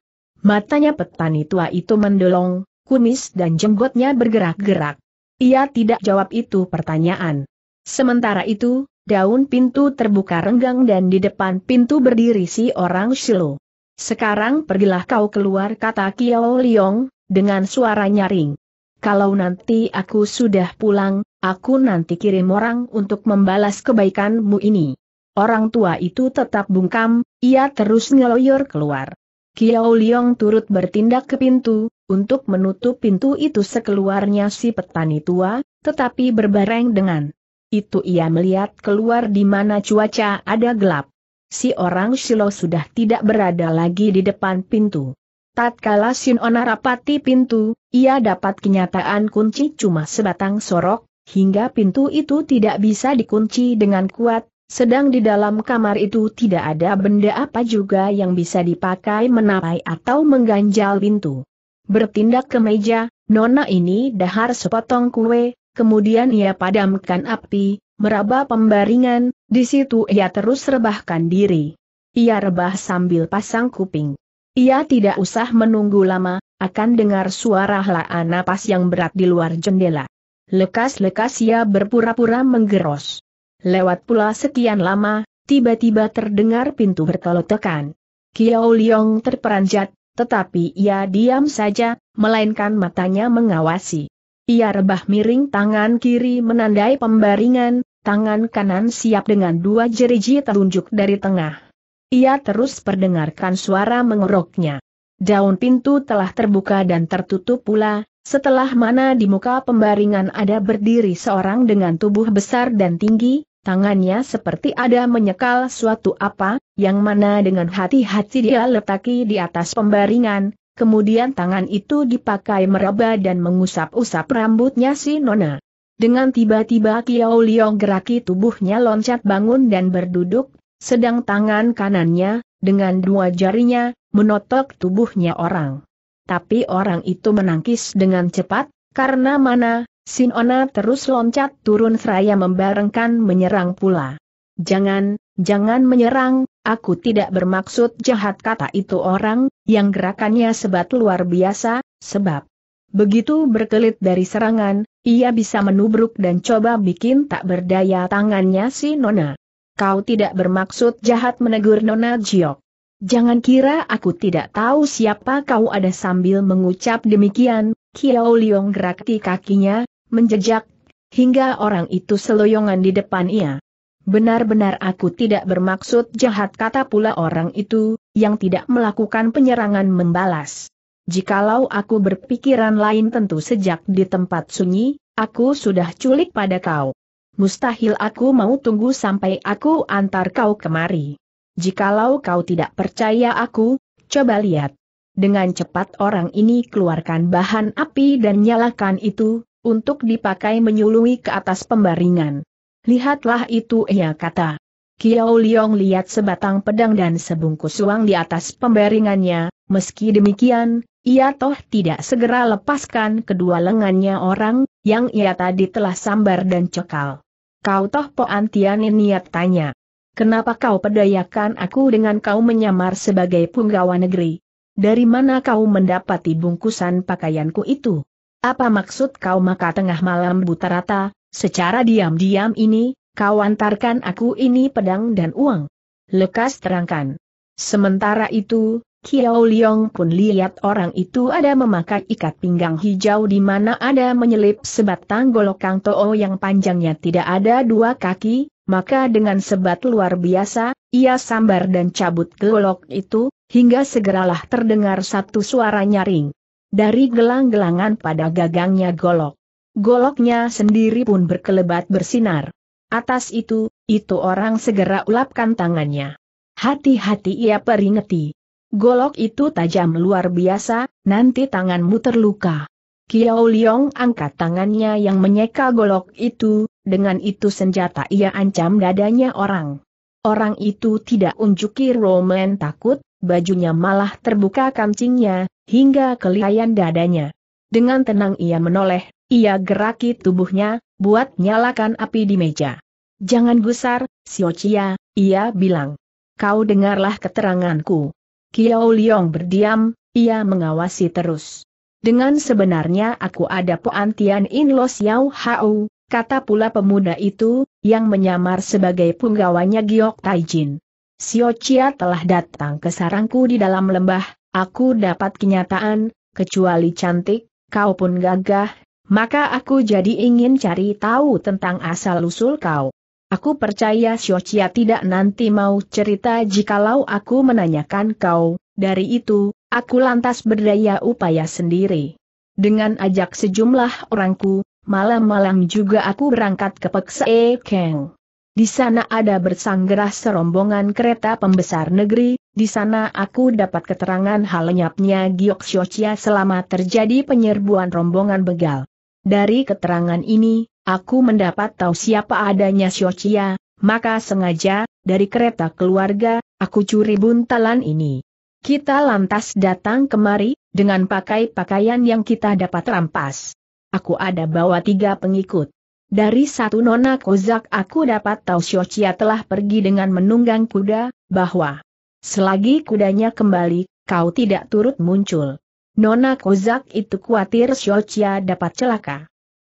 Matanya petani tua itu mendolong kumis dan jenggotnya bergerak-gerak. Ia tidak jawab itu pertanyaan. Sementara itu, daun pintu terbuka renggang dan di depan pintu berdiri si orang Shilo. Sekarang pergilah kau keluar kata Kiao Liong, dengan suara nyaring. Kalau nanti aku sudah pulang, aku nanti kirim orang untuk membalas kebaikanmu ini. Orang tua itu tetap bungkam, ia terus ngeloyor keluar. Kiao Liong turut bertindak ke pintu, untuk menutup pintu itu sekeluarnya si petani tua, tetapi berbareng dengan itu ia melihat keluar di mana cuaca ada gelap. Si orang Silo sudah tidak berada lagi di depan pintu. Tatkala Sinona rapati pintu, ia dapat kenyataan kunci cuma sebatang sorok, hingga pintu itu tidak bisa dikunci dengan kuat, sedang di dalam kamar itu tidak ada benda apa juga yang bisa dipakai menapai atau mengganjal pintu. Bertindak ke meja, Nona ini dahar sepotong kue, kemudian ia padamkan api, meraba pembaringan, di situ ia terus rebahkan diri. Ia rebah sambil pasang kuping. Ia tidak usah menunggu lama, akan dengar suara helaan napas yang berat di luar jendela. Lekas-lekas ia berpura-pura menggeros. Lewat pula sekian lama, tiba-tiba terdengar pintu bertolotokan. Kiao Liong terperanjat, tetapi ia diam saja, melainkan matanya mengawasi. Ia rebah miring tangan kiri menandai pembaringan, tangan kanan siap dengan dua jeriji terunjuk dari tengah. Ia terus perdengarkan suara mengeroknya. Daun pintu telah terbuka dan tertutup pula, setelah mana di muka pembaringan ada berdiri seorang dengan tubuh besar dan tinggi, tangannya seperti ada menyekal suatu apa, yang mana dengan hati-hati dia letaki di atas pembaringan, kemudian tangan itu dipakai meraba dan mengusap-usap rambutnya si Nona. Dengan tiba-tiba Kiao Liong geraki tubuhnya loncat bangun dan berduduk, sedang tangan kanannya, dengan dua jarinya, menotok tubuhnya orang tapi orang itu menangkis dengan cepat, karena mana, Sinona terus loncat turun seraya membarengkan menyerang pula. Jangan, jangan menyerang, aku tidak bermaksud jahat kata itu orang, yang gerakannya sebat luar biasa, sebab begitu berkelit dari serangan, ia bisa menubruk dan coba bikin tak berdaya tangannya si Nona. Kau tidak bermaksud jahat menegur Nona Jiok. Jangan kira aku tidak tahu siapa kau ada sambil mengucap demikian, Kiao Liong di kakinya, menjejak, hingga orang itu seloyongan di depan ia. Benar-benar aku tidak bermaksud jahat kata pula orang itu, yang tidak melakukan penyerangan membalas. Jikalau aku berpikiran lain tentu sejak di tempat sunyi, aku sudah culik pada kau. Mustahil aku mau tunggu sampai aku antar kau kemari. Jikalau kau tidak percaya aku, coba lihat. Dengan cepat orang ini keluarkan bahan api dan nyalakan itu, untuk dipakai menyului ke atas pembaringan. Lihatlah itu ia kata. Kiao Liong lihat sebatang pedang dan sebungkus uang di atas pembaringannya, meski demikian, ia toh tidak segera lepaskan kedua lengannya orang, yang ia tadi telah sambar dan cekal. Kau toh Poantianin niat tanya. Kenapa kau pedayakan aku dengan kau menyamar sebagai punggawa negeri? Dari mana kau mendapati bungkusan pakaianku itu? Apa maksud kau maka tengah malam buta rata? secara diam-diam ini, kau antarkan aku ini pedang dan uang? Lekas terangkan. Sementara itu, Kiao Liong pun lihat orang itu ada memakai ikat pinggang hijau di mana ada menyelip sebatang golokang Kang yang panjangnya tidak ada dua kaki, maka dengan sebat luar biasa, ia sambar dan cabut golok itu, hingga segeralah terdengar satu suara nyaring. Dari gelang-gelangan pada gagangnya golok. Goloknya sendiri pun berkelebat bersinar. Atas itu, itu orang segera ulapkan tangannya. Hati-hati ia peringati. Golok itu tajam luar biasa, nanti tanganmu terluka. Kiao Liong angkat tangannya yang menyeka golok itu, dengan itu senjata ia ancam dadanya orang. Orang itu tidak unjuki Roman takut, bajunya malah terbuka kancingnya, hingga kelihayan dadanya. Dengan tenang ia menoleh, ia geraki tubuhnya, buat nyalakan api di meja. Jangan gusar, Siocia, ia bilang. Kau dengarlah keteranganku. Kiao Liong berdiam, ia mengawasi terus. Dengan sebenarnya aku ada Poantian In los yau hau kata pula pemuda itu, yang menyamar sebagai punggawanya Giok Taijin. Sio Chia telah datang ke sarangku di dalam lembah, aku dapat kenyataan, kecuali cantik, kau pun gagah, maka aku jadi ingin cari tahu tentang asal-usul kau. Aku percaya Chia tidak nanti mau cerita jikalau aku menanyakan kau, dari itu, aku lantas berdaya upaya sendiri. Dengan ajak sejumlah orangku, malam-malam juga aku berangkat ke Pekse Keng. Di sana ada bersanggerah serombongan kereta pembesar negeri, di sana aku dapat keterangan hal lenyapnya Giok Shochia selama terjadi penyerbuan rombongan begal. Dari keterangan ini, aku mendapat tahu siapa adanya Shochia, maka sengaja, dari kereta keluarga, aku curi buntalan ini. Kita lantas datang kemari, dengan pakai pakaian yang kita dapat rampas aku ada bawa tiga pengikut. Dari satu nona Kozak aku dapat tahu Shochia telah pergi dengan menunggang kuda, bahwa selagi kudanya kembali, kau tidak turut muncul. Nona Kozak itu khawatir Shochia dapat celaka.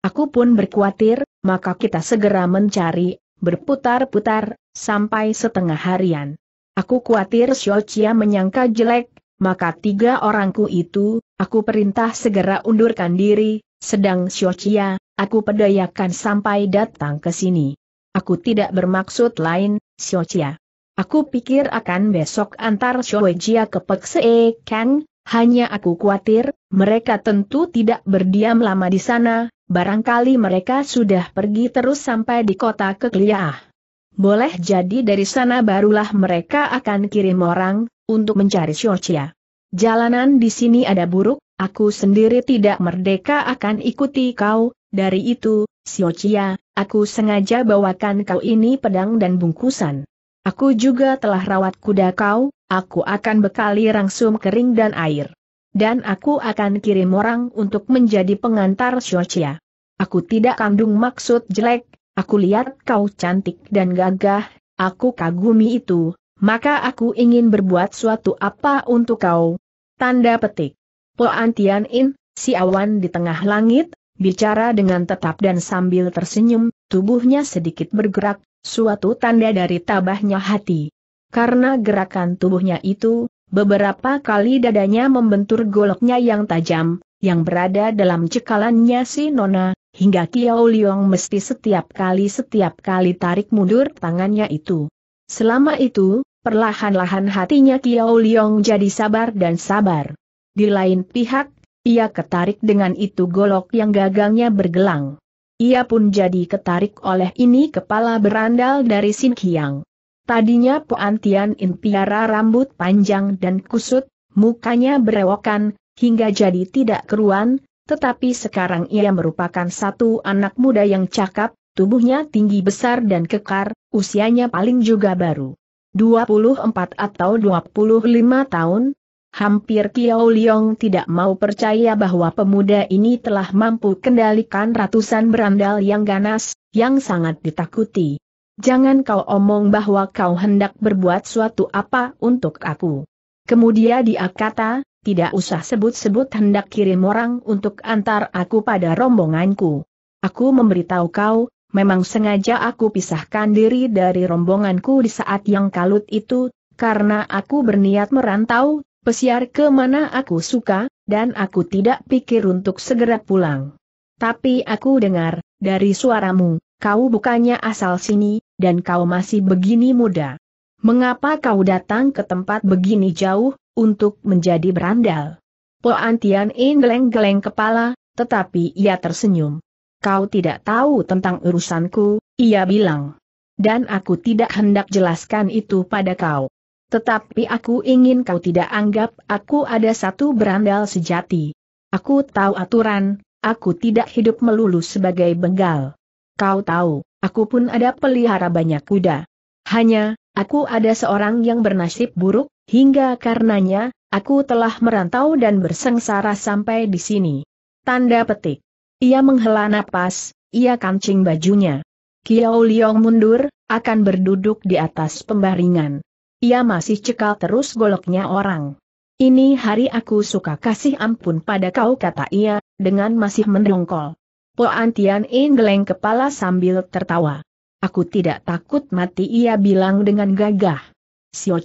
Aku pun berkhawatir, maka kita segera mencari, berputar-putar, sampai setengah harian. Aku khawatir Shochia menyangka jelek, maka tiga orangku itu, aku perintah segera undurkan diri, sedang Xiochia, aku pedayakan sampai datang ke sini. Aku tidak bermaksud lain, Xiochia. Aku pikir akan besok antar Xiochia ke Pekse Kang, hanya aku khawatir, mereka tentu tidak berdiam lama di sana, barangkali mereka sudah pergi terus sampai di kota Kekliah. Boleh jadi dari sana barulah mereka akan kirim orang, untuk mencari Xiochia. Jalanan di sini ada buruk, Aku sendiri tidak merdeka akan ikuti kau, dari itu, Siocia, aku sengaja bawakan kau ini pedang dan bungkusan. Aku juga telah rawat kuda kau, aku akan bekali rangsum kering dan air. Dan aku akan kirim orang untuk menjadi pengantar Siocia. Aku tidak kandung maksud jelek, aku lihat kau cantik dan gagah, aku kagumi itu, maka aku ingin berbuat suatu apa untuk kau. Tanda petik. Po Antian In, si awan di tengah langit, bicara dengan tetap dan sambil tersenyum, tubuhnya sedikit bergerak, suatu tanda dari tabahnya hati. Karena gerakan tubuhnya itu, beberapa kali dadanya membentur goloknya yang tajam, yang berada dalam cekalannya si Nona, hingga Kiao Liong mesti setiap kali-setiap kali tarik mundur tangannya itu. Selama itu, perlahan-lahan hatinya Kiao Liong jadi sabar dan sabar. Di lain pihak, ia ketarik dengan itu golok yang gagangnya bergelang. Ia pun jadi ketarik oleh ini kepala berandal dari Sin Kiang. Tadinya Poantian In Piara rambut panjang dan kusut, mukanya berewokan, hingga jadi tidak keruan, tetapi sekarang ia merupakan satu anak muda yang cakap, tubuhnya tinggi besar dan kekar, usianya paling juga baru. 24 atau 25 tahun, Hampir Kiao Liong tidak mau percaya bahwa pemuda ini telah mampu kendalikan ratusan berandal yang ganas, yang sangat ditakuti. Jangan kau omong bahwa kau hendak berbuat suatu apa untuk aku. Kemudian dia kata, tidak usah sebut-sebut hendak kirim orang untuk antar aku pada rombonganku. Aku memberitahu kau, memang sengaja aku pisahkan diri dari rombonganku di saat yang kalut itu, karena aku berniat merantau, pesiar ke mana aku suka, dan aku tidak pikir untuk segera pulang. Tapi aku dengar, dari suaramu, kau bukannya asal sini, dan kau masih begini muda. Mengapa kau datang ke tempat begini jauh, untuk menjadi berandal? Poantian geleng-geleng kepala, tetapi ia tersenyum. Kau tidak tahu tentang urusanku, ia bilang. Dan aku tidak hendak jelaskan itu pada kau. Tetapi aku ingin kau tidak anggap aku ada satu berandal sejati. Aku tahu aturan, aku tidak hidup melulu sebagai begal. Kau tahu, aku pun ada pelihara banyak kuda. Hanya, aku ada seorang yang bernasib buruk, hingga karenanya, aku telah merantau dan bersengsara sampai di sini. Tanda petik. Ia menghela napas, ia kancing bajunya. Kiao Liong mundur, akan berduduk di atas pembaringan. Ia masih cekal terus goloknya orang. Ini hari aku suka kasih ampun pada kau kata ia, dengan masih mendongkol. Po Antian Enggeleng kepala sambil tertawa. Aku tidak takut mati ia bilang dengan gagah. Sio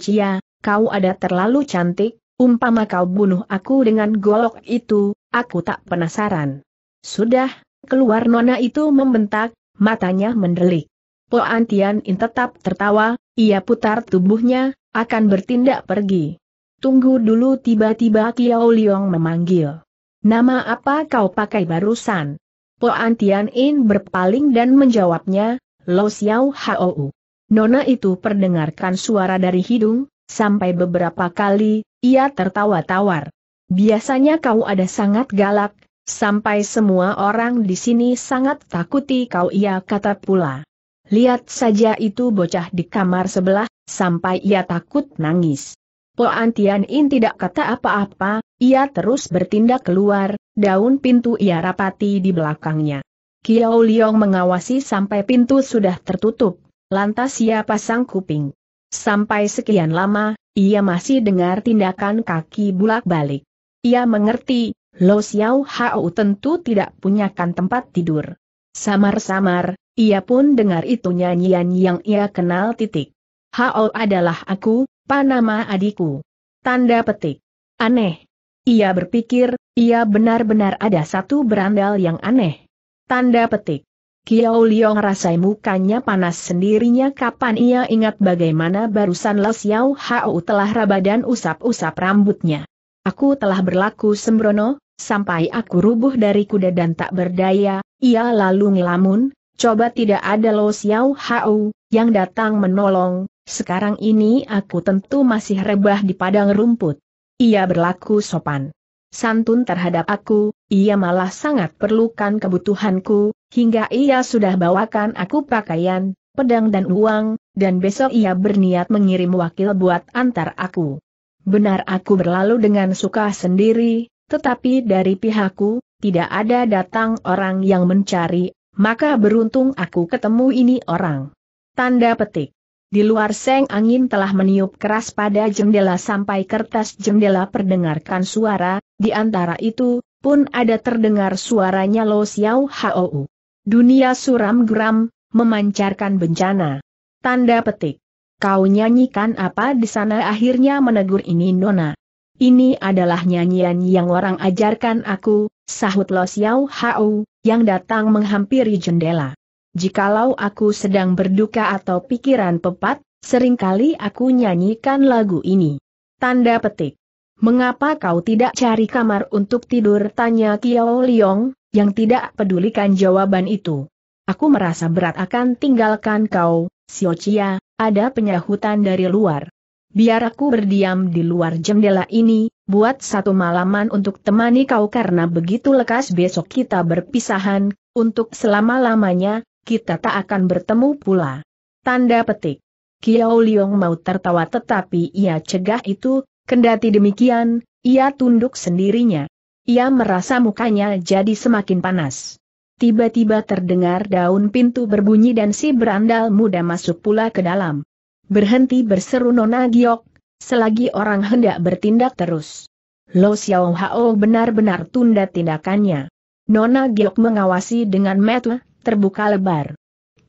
kau ada terlalu cantik, umpama kau bunuh aku dengan golok itu, aku tak penasaran. Sudah, keluar nona itu membentak, matanya mendelik. Po Antian In tetap tertawa, ia putar tubuhnya, akan bertindak pergi. Tunggu dulu tiba-tiba Kiao Liong memanggil. Nama apa kau pakai barusan? Po Antian In berpaling dan menjawabnya, Lo Xiao Hou. Nona itu perdengarkan suara dari hidung, sampai beberapa kali, ia tertawa tawar. Biasanya kau ada sangat galak, sampai semua orang di sini sangat takuti kau ia kata pula. Lihat saja itu bocah di kamar sebelah, sampai ia takut nangis. Po Antian In tidak kata apa-apa, ia terus bertindak keluar, daun pintu ia rapati di belakangnya. Kiao Liong mengawasi sampai pintu sudah tertutup, lantas ia pasang kuping. Sampai sekian lama, ia masih dengar tindakan kaki bulak-balik. Ia mengerti, Lo Xiao Hao tentu tidak punyakan tempat tidur. Samar-samar, ia pun dengar itu nyanyian yang ia kenal titik. Hao adalah aku, Panama adikku. Tanda petik. Aneh. Ia berpikir, ia benar-benar ada satu berandal yang aneh. Tanda petik. Kiao Liong rasai mukanya panas sendirinya kapan ia ingat bagaimana barusan Les Yao Hao telah raba dan usap-usap rambutnya. Aku telah berlaku sembrono, sampai aku rubuh dari kuda dan tak berdaya, ia lalu ngelamun, coba tidak ada Lo Xiao Hao, yang datang menolong, sekarang ini aku tentu masih rebah di padang rumput. Ia berlaku sopan. Santun terhadap aku, ia malah sangat perlukan kebutuhanku, hingga ia sudah bawakan aku pakaian, pedang dan uang, dan besok ia berniat mengirim wakil buat antar aku. Benar aku berlalu dengan suka sendiri, tetapi dari pihakku, tidak ada datang orang yang mencari maka beruntung aku ketemu ini orang. Tanda petik. Di luar seng angin telah meniup keras pada jendela sampai kertas jendela perdengarkan suara, di antara itu, pun ada terdengar suaranya Lo Xiao Hou. Dunia suram geram, memancarkan bencana. Tanda petik. Kau nyanyikan apa di sana akhirnya menegur ini Nona. Ini adalah nyanyian yang orang ajarkan aku, sahut Lo Yau Hau, yang datang menghampiri jendela. Jikalau aku sedang berduka atau pikiran pepat, seringkali aku nyanyikan lagu ini. Tanda petik. Mengapa kau tidak cari kamar untuk tidur? Tanya Kiao Liong, yang tidak pedulikan jawaban itu. Aku merasa berat akan tinggalkan kau, Xiao Chia, ada penyahutan dari luar biar aku berdiam di luar jendela ini, buat satu malaman untuk temani kau karena begitu lekas besok kita berpisahan, untuk selama-lamanya, kita tak akan bertemu pula. Tanda petik. Kiao Liong mau tertawa tetapi ia cegah itu, kendati demikian, ia tunduk sendirinya. Ia merasa mukanya jadi semakin panas. Tiba-tiba terdengar daun pintu berbunyi dan si berandal muda masuk pula ke dalam. Berhenti berseru Nona Giok, selagi orang hendak bertindak terus. Lo Xiao Hao benar-benar tunda tindakannya. Nona Giok mengawasi dengan metu, terbuka lebar.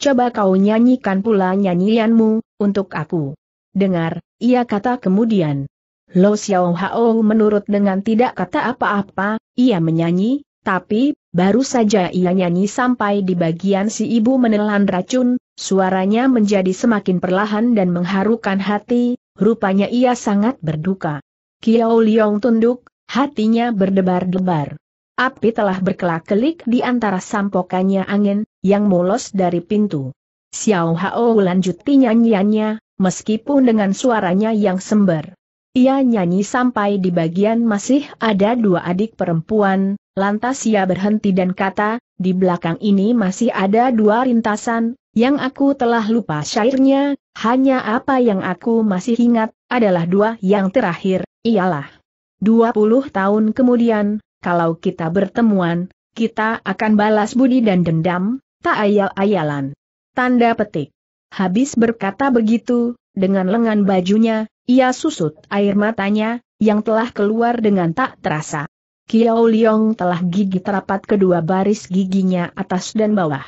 Coba kau nyanyikan pula nyanyianmu, untuk aku. Dengar, ia kata kemudian. Lo Xiao Hao menurut dengan tidak kata apa-apa, ia menyanyi, tapi, Baru saja ia nyanyi sampai di bagian si ibu menelan racun, suaranya menjadi semakin perlahan dan mengharukan hati, rupanya ia sangat berduka. Kiao Liong tunduk, hatinya berdebar-debar. Api telah berkelak-kelik di antara sampokannya angin, yang molos dari pintu. Xiao Hao lanjuti nyanyiannya, meskipun dengan suaranya yang sember. Ia nyanyi sampai di bagian masih ada dua adik perempuan, lantas ia berhenti dan kata, di belakang ini masih ada dua rintasan, yang aku telah lupa syairnya, hanya apa yang aku masih ingat, adalah dua yang terakhir, ialah. 20 tahun kemudian, kalau kita bertemuan, kita akan balas budi dan dendam, tak ayal-ayalan. Tanda petik. Habis berkata begitu, dengan lengan bajunya, ia susut air matanya, yang telah keluar dengan tak terasa. Kiao Liong telah gigi terapat kedua baris giginya atas dan bawah.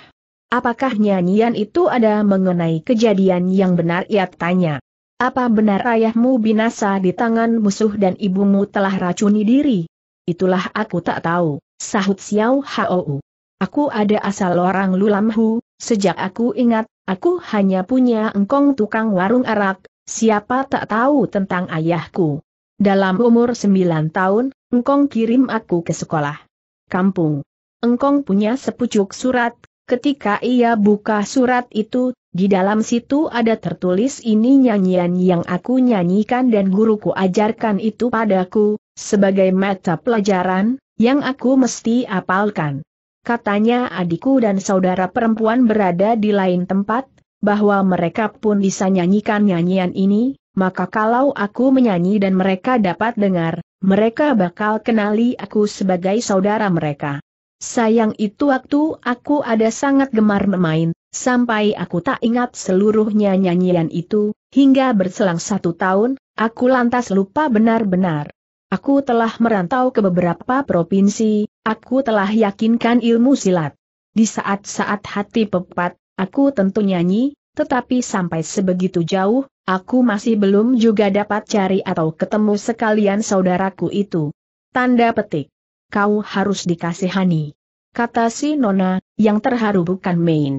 Apakah nyanyian itu ada mengenai kejadian yang benar ia tanya. Apa benar ayahmu binasa di tangan musuh dan ibumu telah racuni diri? Itulah aku tak tahu, sahut Xiao Hao. Aku ada asal orang Lulamhu, sejak aku ingat, Aku hanya punya engkong tukang warung arak, siapa tak tahu tentang ayahku. Dalam umur sembilan tahun, engkong kirim aku ke sekolah. Kampung. Engkong punya sepucuk surat, ketika ia buka surat itu, di dalam situ ada tertulis ini nyanyian yang aku nyanyikan dan guruku ajarkan itu padaku, sebagai mata pelajaran, yang aku mesti apalkan katanya adikku dan saudara perempuan berada di lain tempat, bahwa mereka pun bisa nyanyikan nyanyian ini, maka kalau aku menyanyi dan mereka dapat dengar, mereka bakal kenali aku sebagai saudara mereka. Sayang itu waktu aku ada sangat gemar memain, sampai aku tak ingat seluruhnya nyanyian itu, hingga berselang satu tahun, aku lantas lupa benar-benar. Aku telah merantau ke beberapa provinsi, Aku telah yakinkan ilmu silat. Di saat-saat hati pepat, aku tentu nyanyi, tetapi sampai sebegitu jauh, aku masih belum juga dapat cari atau ketemu sekalian saudaraku itu. Tanda petik. Kau harus dikasihani. Kata si Nona, yang terharu bukan main.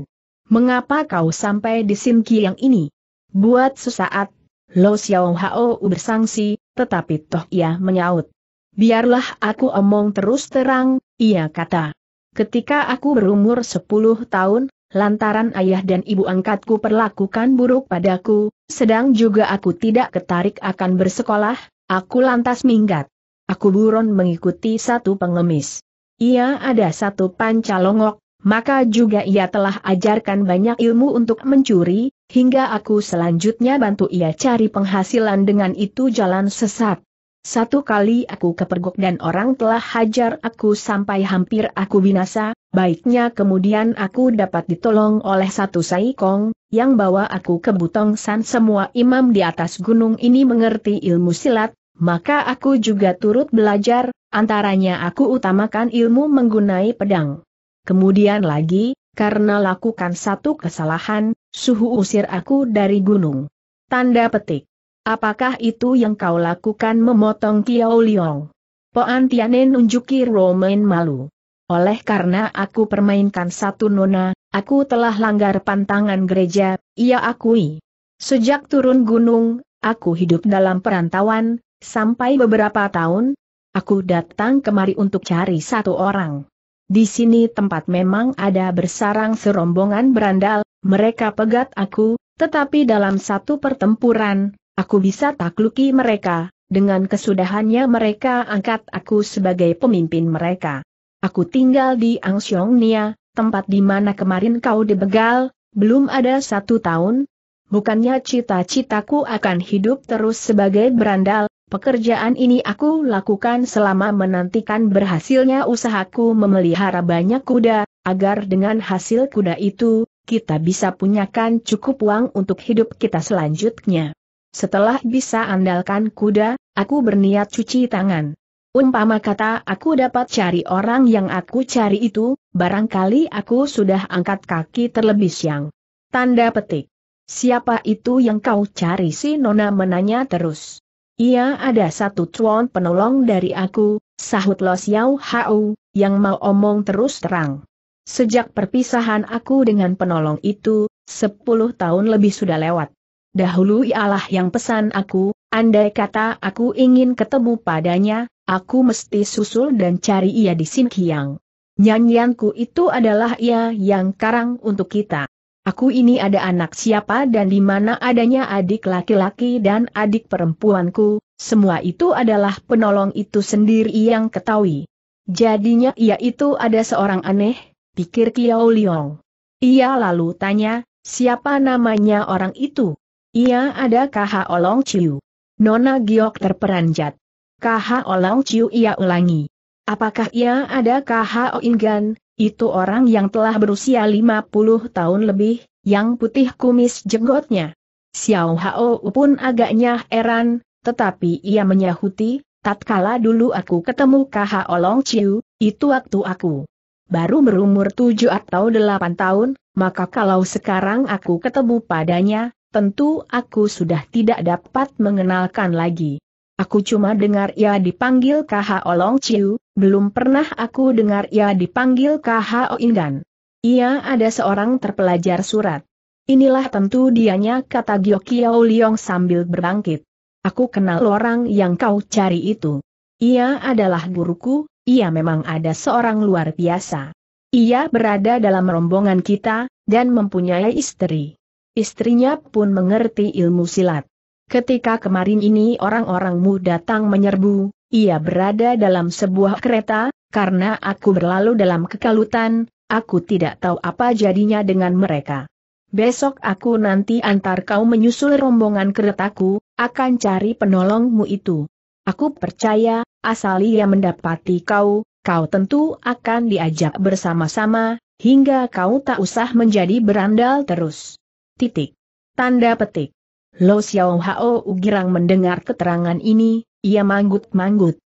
Mengapa kau sampai di Simki yang ini? Buat sesaat, Lo Xiao Hao bersangsi, tetapi toh ia menyaut. Biarlah aku omong terus terang, ia kata. Ketika aku berumur 10 tahun, lantaran ayah dan ibu angkatku perlakukan buruk padaku, sedang juga aku tidak ketarik akan bersekolah, aku lantas minggat. Aku buron mengikuti satu pengemis. Ia ada satu pancalongok, maka juga ia telah ajarkan banyak ilmu untuk mencuri, hingga aku selanjutnya bantu ia cari penghasilan dengan itu jalan sesat. Satu kali aku kepergok dan orang telah hajar aku sampai hampir aku binasa, baiknya kemudian aku dapat ditolong oleh satu saikong, yang bawa aku ke Butong San semua imam di atas gunung ini mengerti ilmu silat, maka aku juga turut belajar, antaranya aku utamakan ilmu menggunai pedang. Kemudian lagi, karena lakukan satu kesalahan, suhu usir aku dari gunung. Tanda petik. Apakah itu yang kau lakukan memotong Kiao Liong? Poan Tiane nunjuki Romain malu. Oleh karena aku permainkan satu nona, aku telah langgar pantangan gereja, ia akui. Sejak turun gunung, aku hidup dalam perantauan, sampai beberapa tahun, aku datang kemari untuk cari satu orang. Di sini tempat memang ada bersarang serombongan berandal, mereka pegat aku, tetapi dalam satu pertempuran, Aku bisa takluki mereka, dengan kesudahannya mereka angkat aku sebagai pemimpin mereka. Aku tinggal di Nia, tempat di mana kemarin kau dibegal, belum ada satu tahun. Bukannya cita-citaku akan hidup terus sebagai berandal, pekerjaan ini aku lakukan selama menantikan berhasilnya usahaku memelihara banyak kuda, agar dengan hasil kuda itu, kita bisa punyakan cukup uang untuk hidup kita selanjutnya. Setelah bisa andalkan kuda, aku berniat cuci tangan. Umpama kata aku dapat cari orang yang aku cari itu, barangkali aku sudah angkat kaki terlebih siang. Tanda petik. Siapa itu yang kau cari si Nona menanya terus. Ia ada satu cuan penolong dari aku, sahut Lo Yau Hau yang mau omong terus terang. Sejak perpisahan aku dengan penolong itu, sepuluh tahun lebih sudah lewat dahulu ialah yang pesan aku, andai kata aku ingin ketemu padanya, aku mesti susul dan cari ia di Sinkiang. Nyanyianku itu adalah ia yang karang untuk kita. Aku ini ada anak siapa dan di mana adanya adik laki-laki dan adik perempuanku, semua itu adalah penolong itu sendiri yang ketahui. Jadinya ia itu ada seorang aneh, pikir Kiao Liong. Ia lalu tanya, siapa namanya orang itu? Ia ada Kaha Olong Chiu. Nona Giok terperanjat. Kaha Olong Chiu ia ulangi. Apakah ia ada Kaha Oinggan, itu orang yang telah berusia 50 tahun lebih, yang putih kumis jenggotnya? Xiao Hao pun agaknya heran, tetapi ia menyahuti, tatkala dulu aku ketemu Kaha Olong Chiu, itu waktu aku baru berumur 7 atau 8 tahun, maka kalau sekarang aku ketemu padanya, tentu aku sudah tidak dapat mengenalkan lagi. Aku cuma dengar ia dipanggil KH Olong Chiu, belum pernah aku dengar ia dipanggil KH Oingan. Ia ada seorang terpelajar surat. Inilah tentu dianya kata Gyokiao Liong sambil berbangkit. Aku kenal orang yang kau cari itu. Ia adalah guruku, ia memang ada seorang luar biasa. Ia berada dalam rombongan kita, dan mempunyai istri. Istrinya pun mengerti ilmu silat. Ketika kemarin ini orang-orangmu datang menyerbu, ia berada dalam sebuah kereta, karena aku berlalu dalam kekalutan, aku tidak tahu apa jadinya dengan mereka. Besok aku nanti antar kau menyusul rombongan keretaku, akan cari penolongmu itu. Aku percaya, asal ia mendapati kau, kau tentu akan diajak bersama-sama, hingga kau tak usah menjadi berandal terus. Titik. Tanda petik. Lo Xiao Hao Girang mendengar keterangan ini, ia manggut-manggut.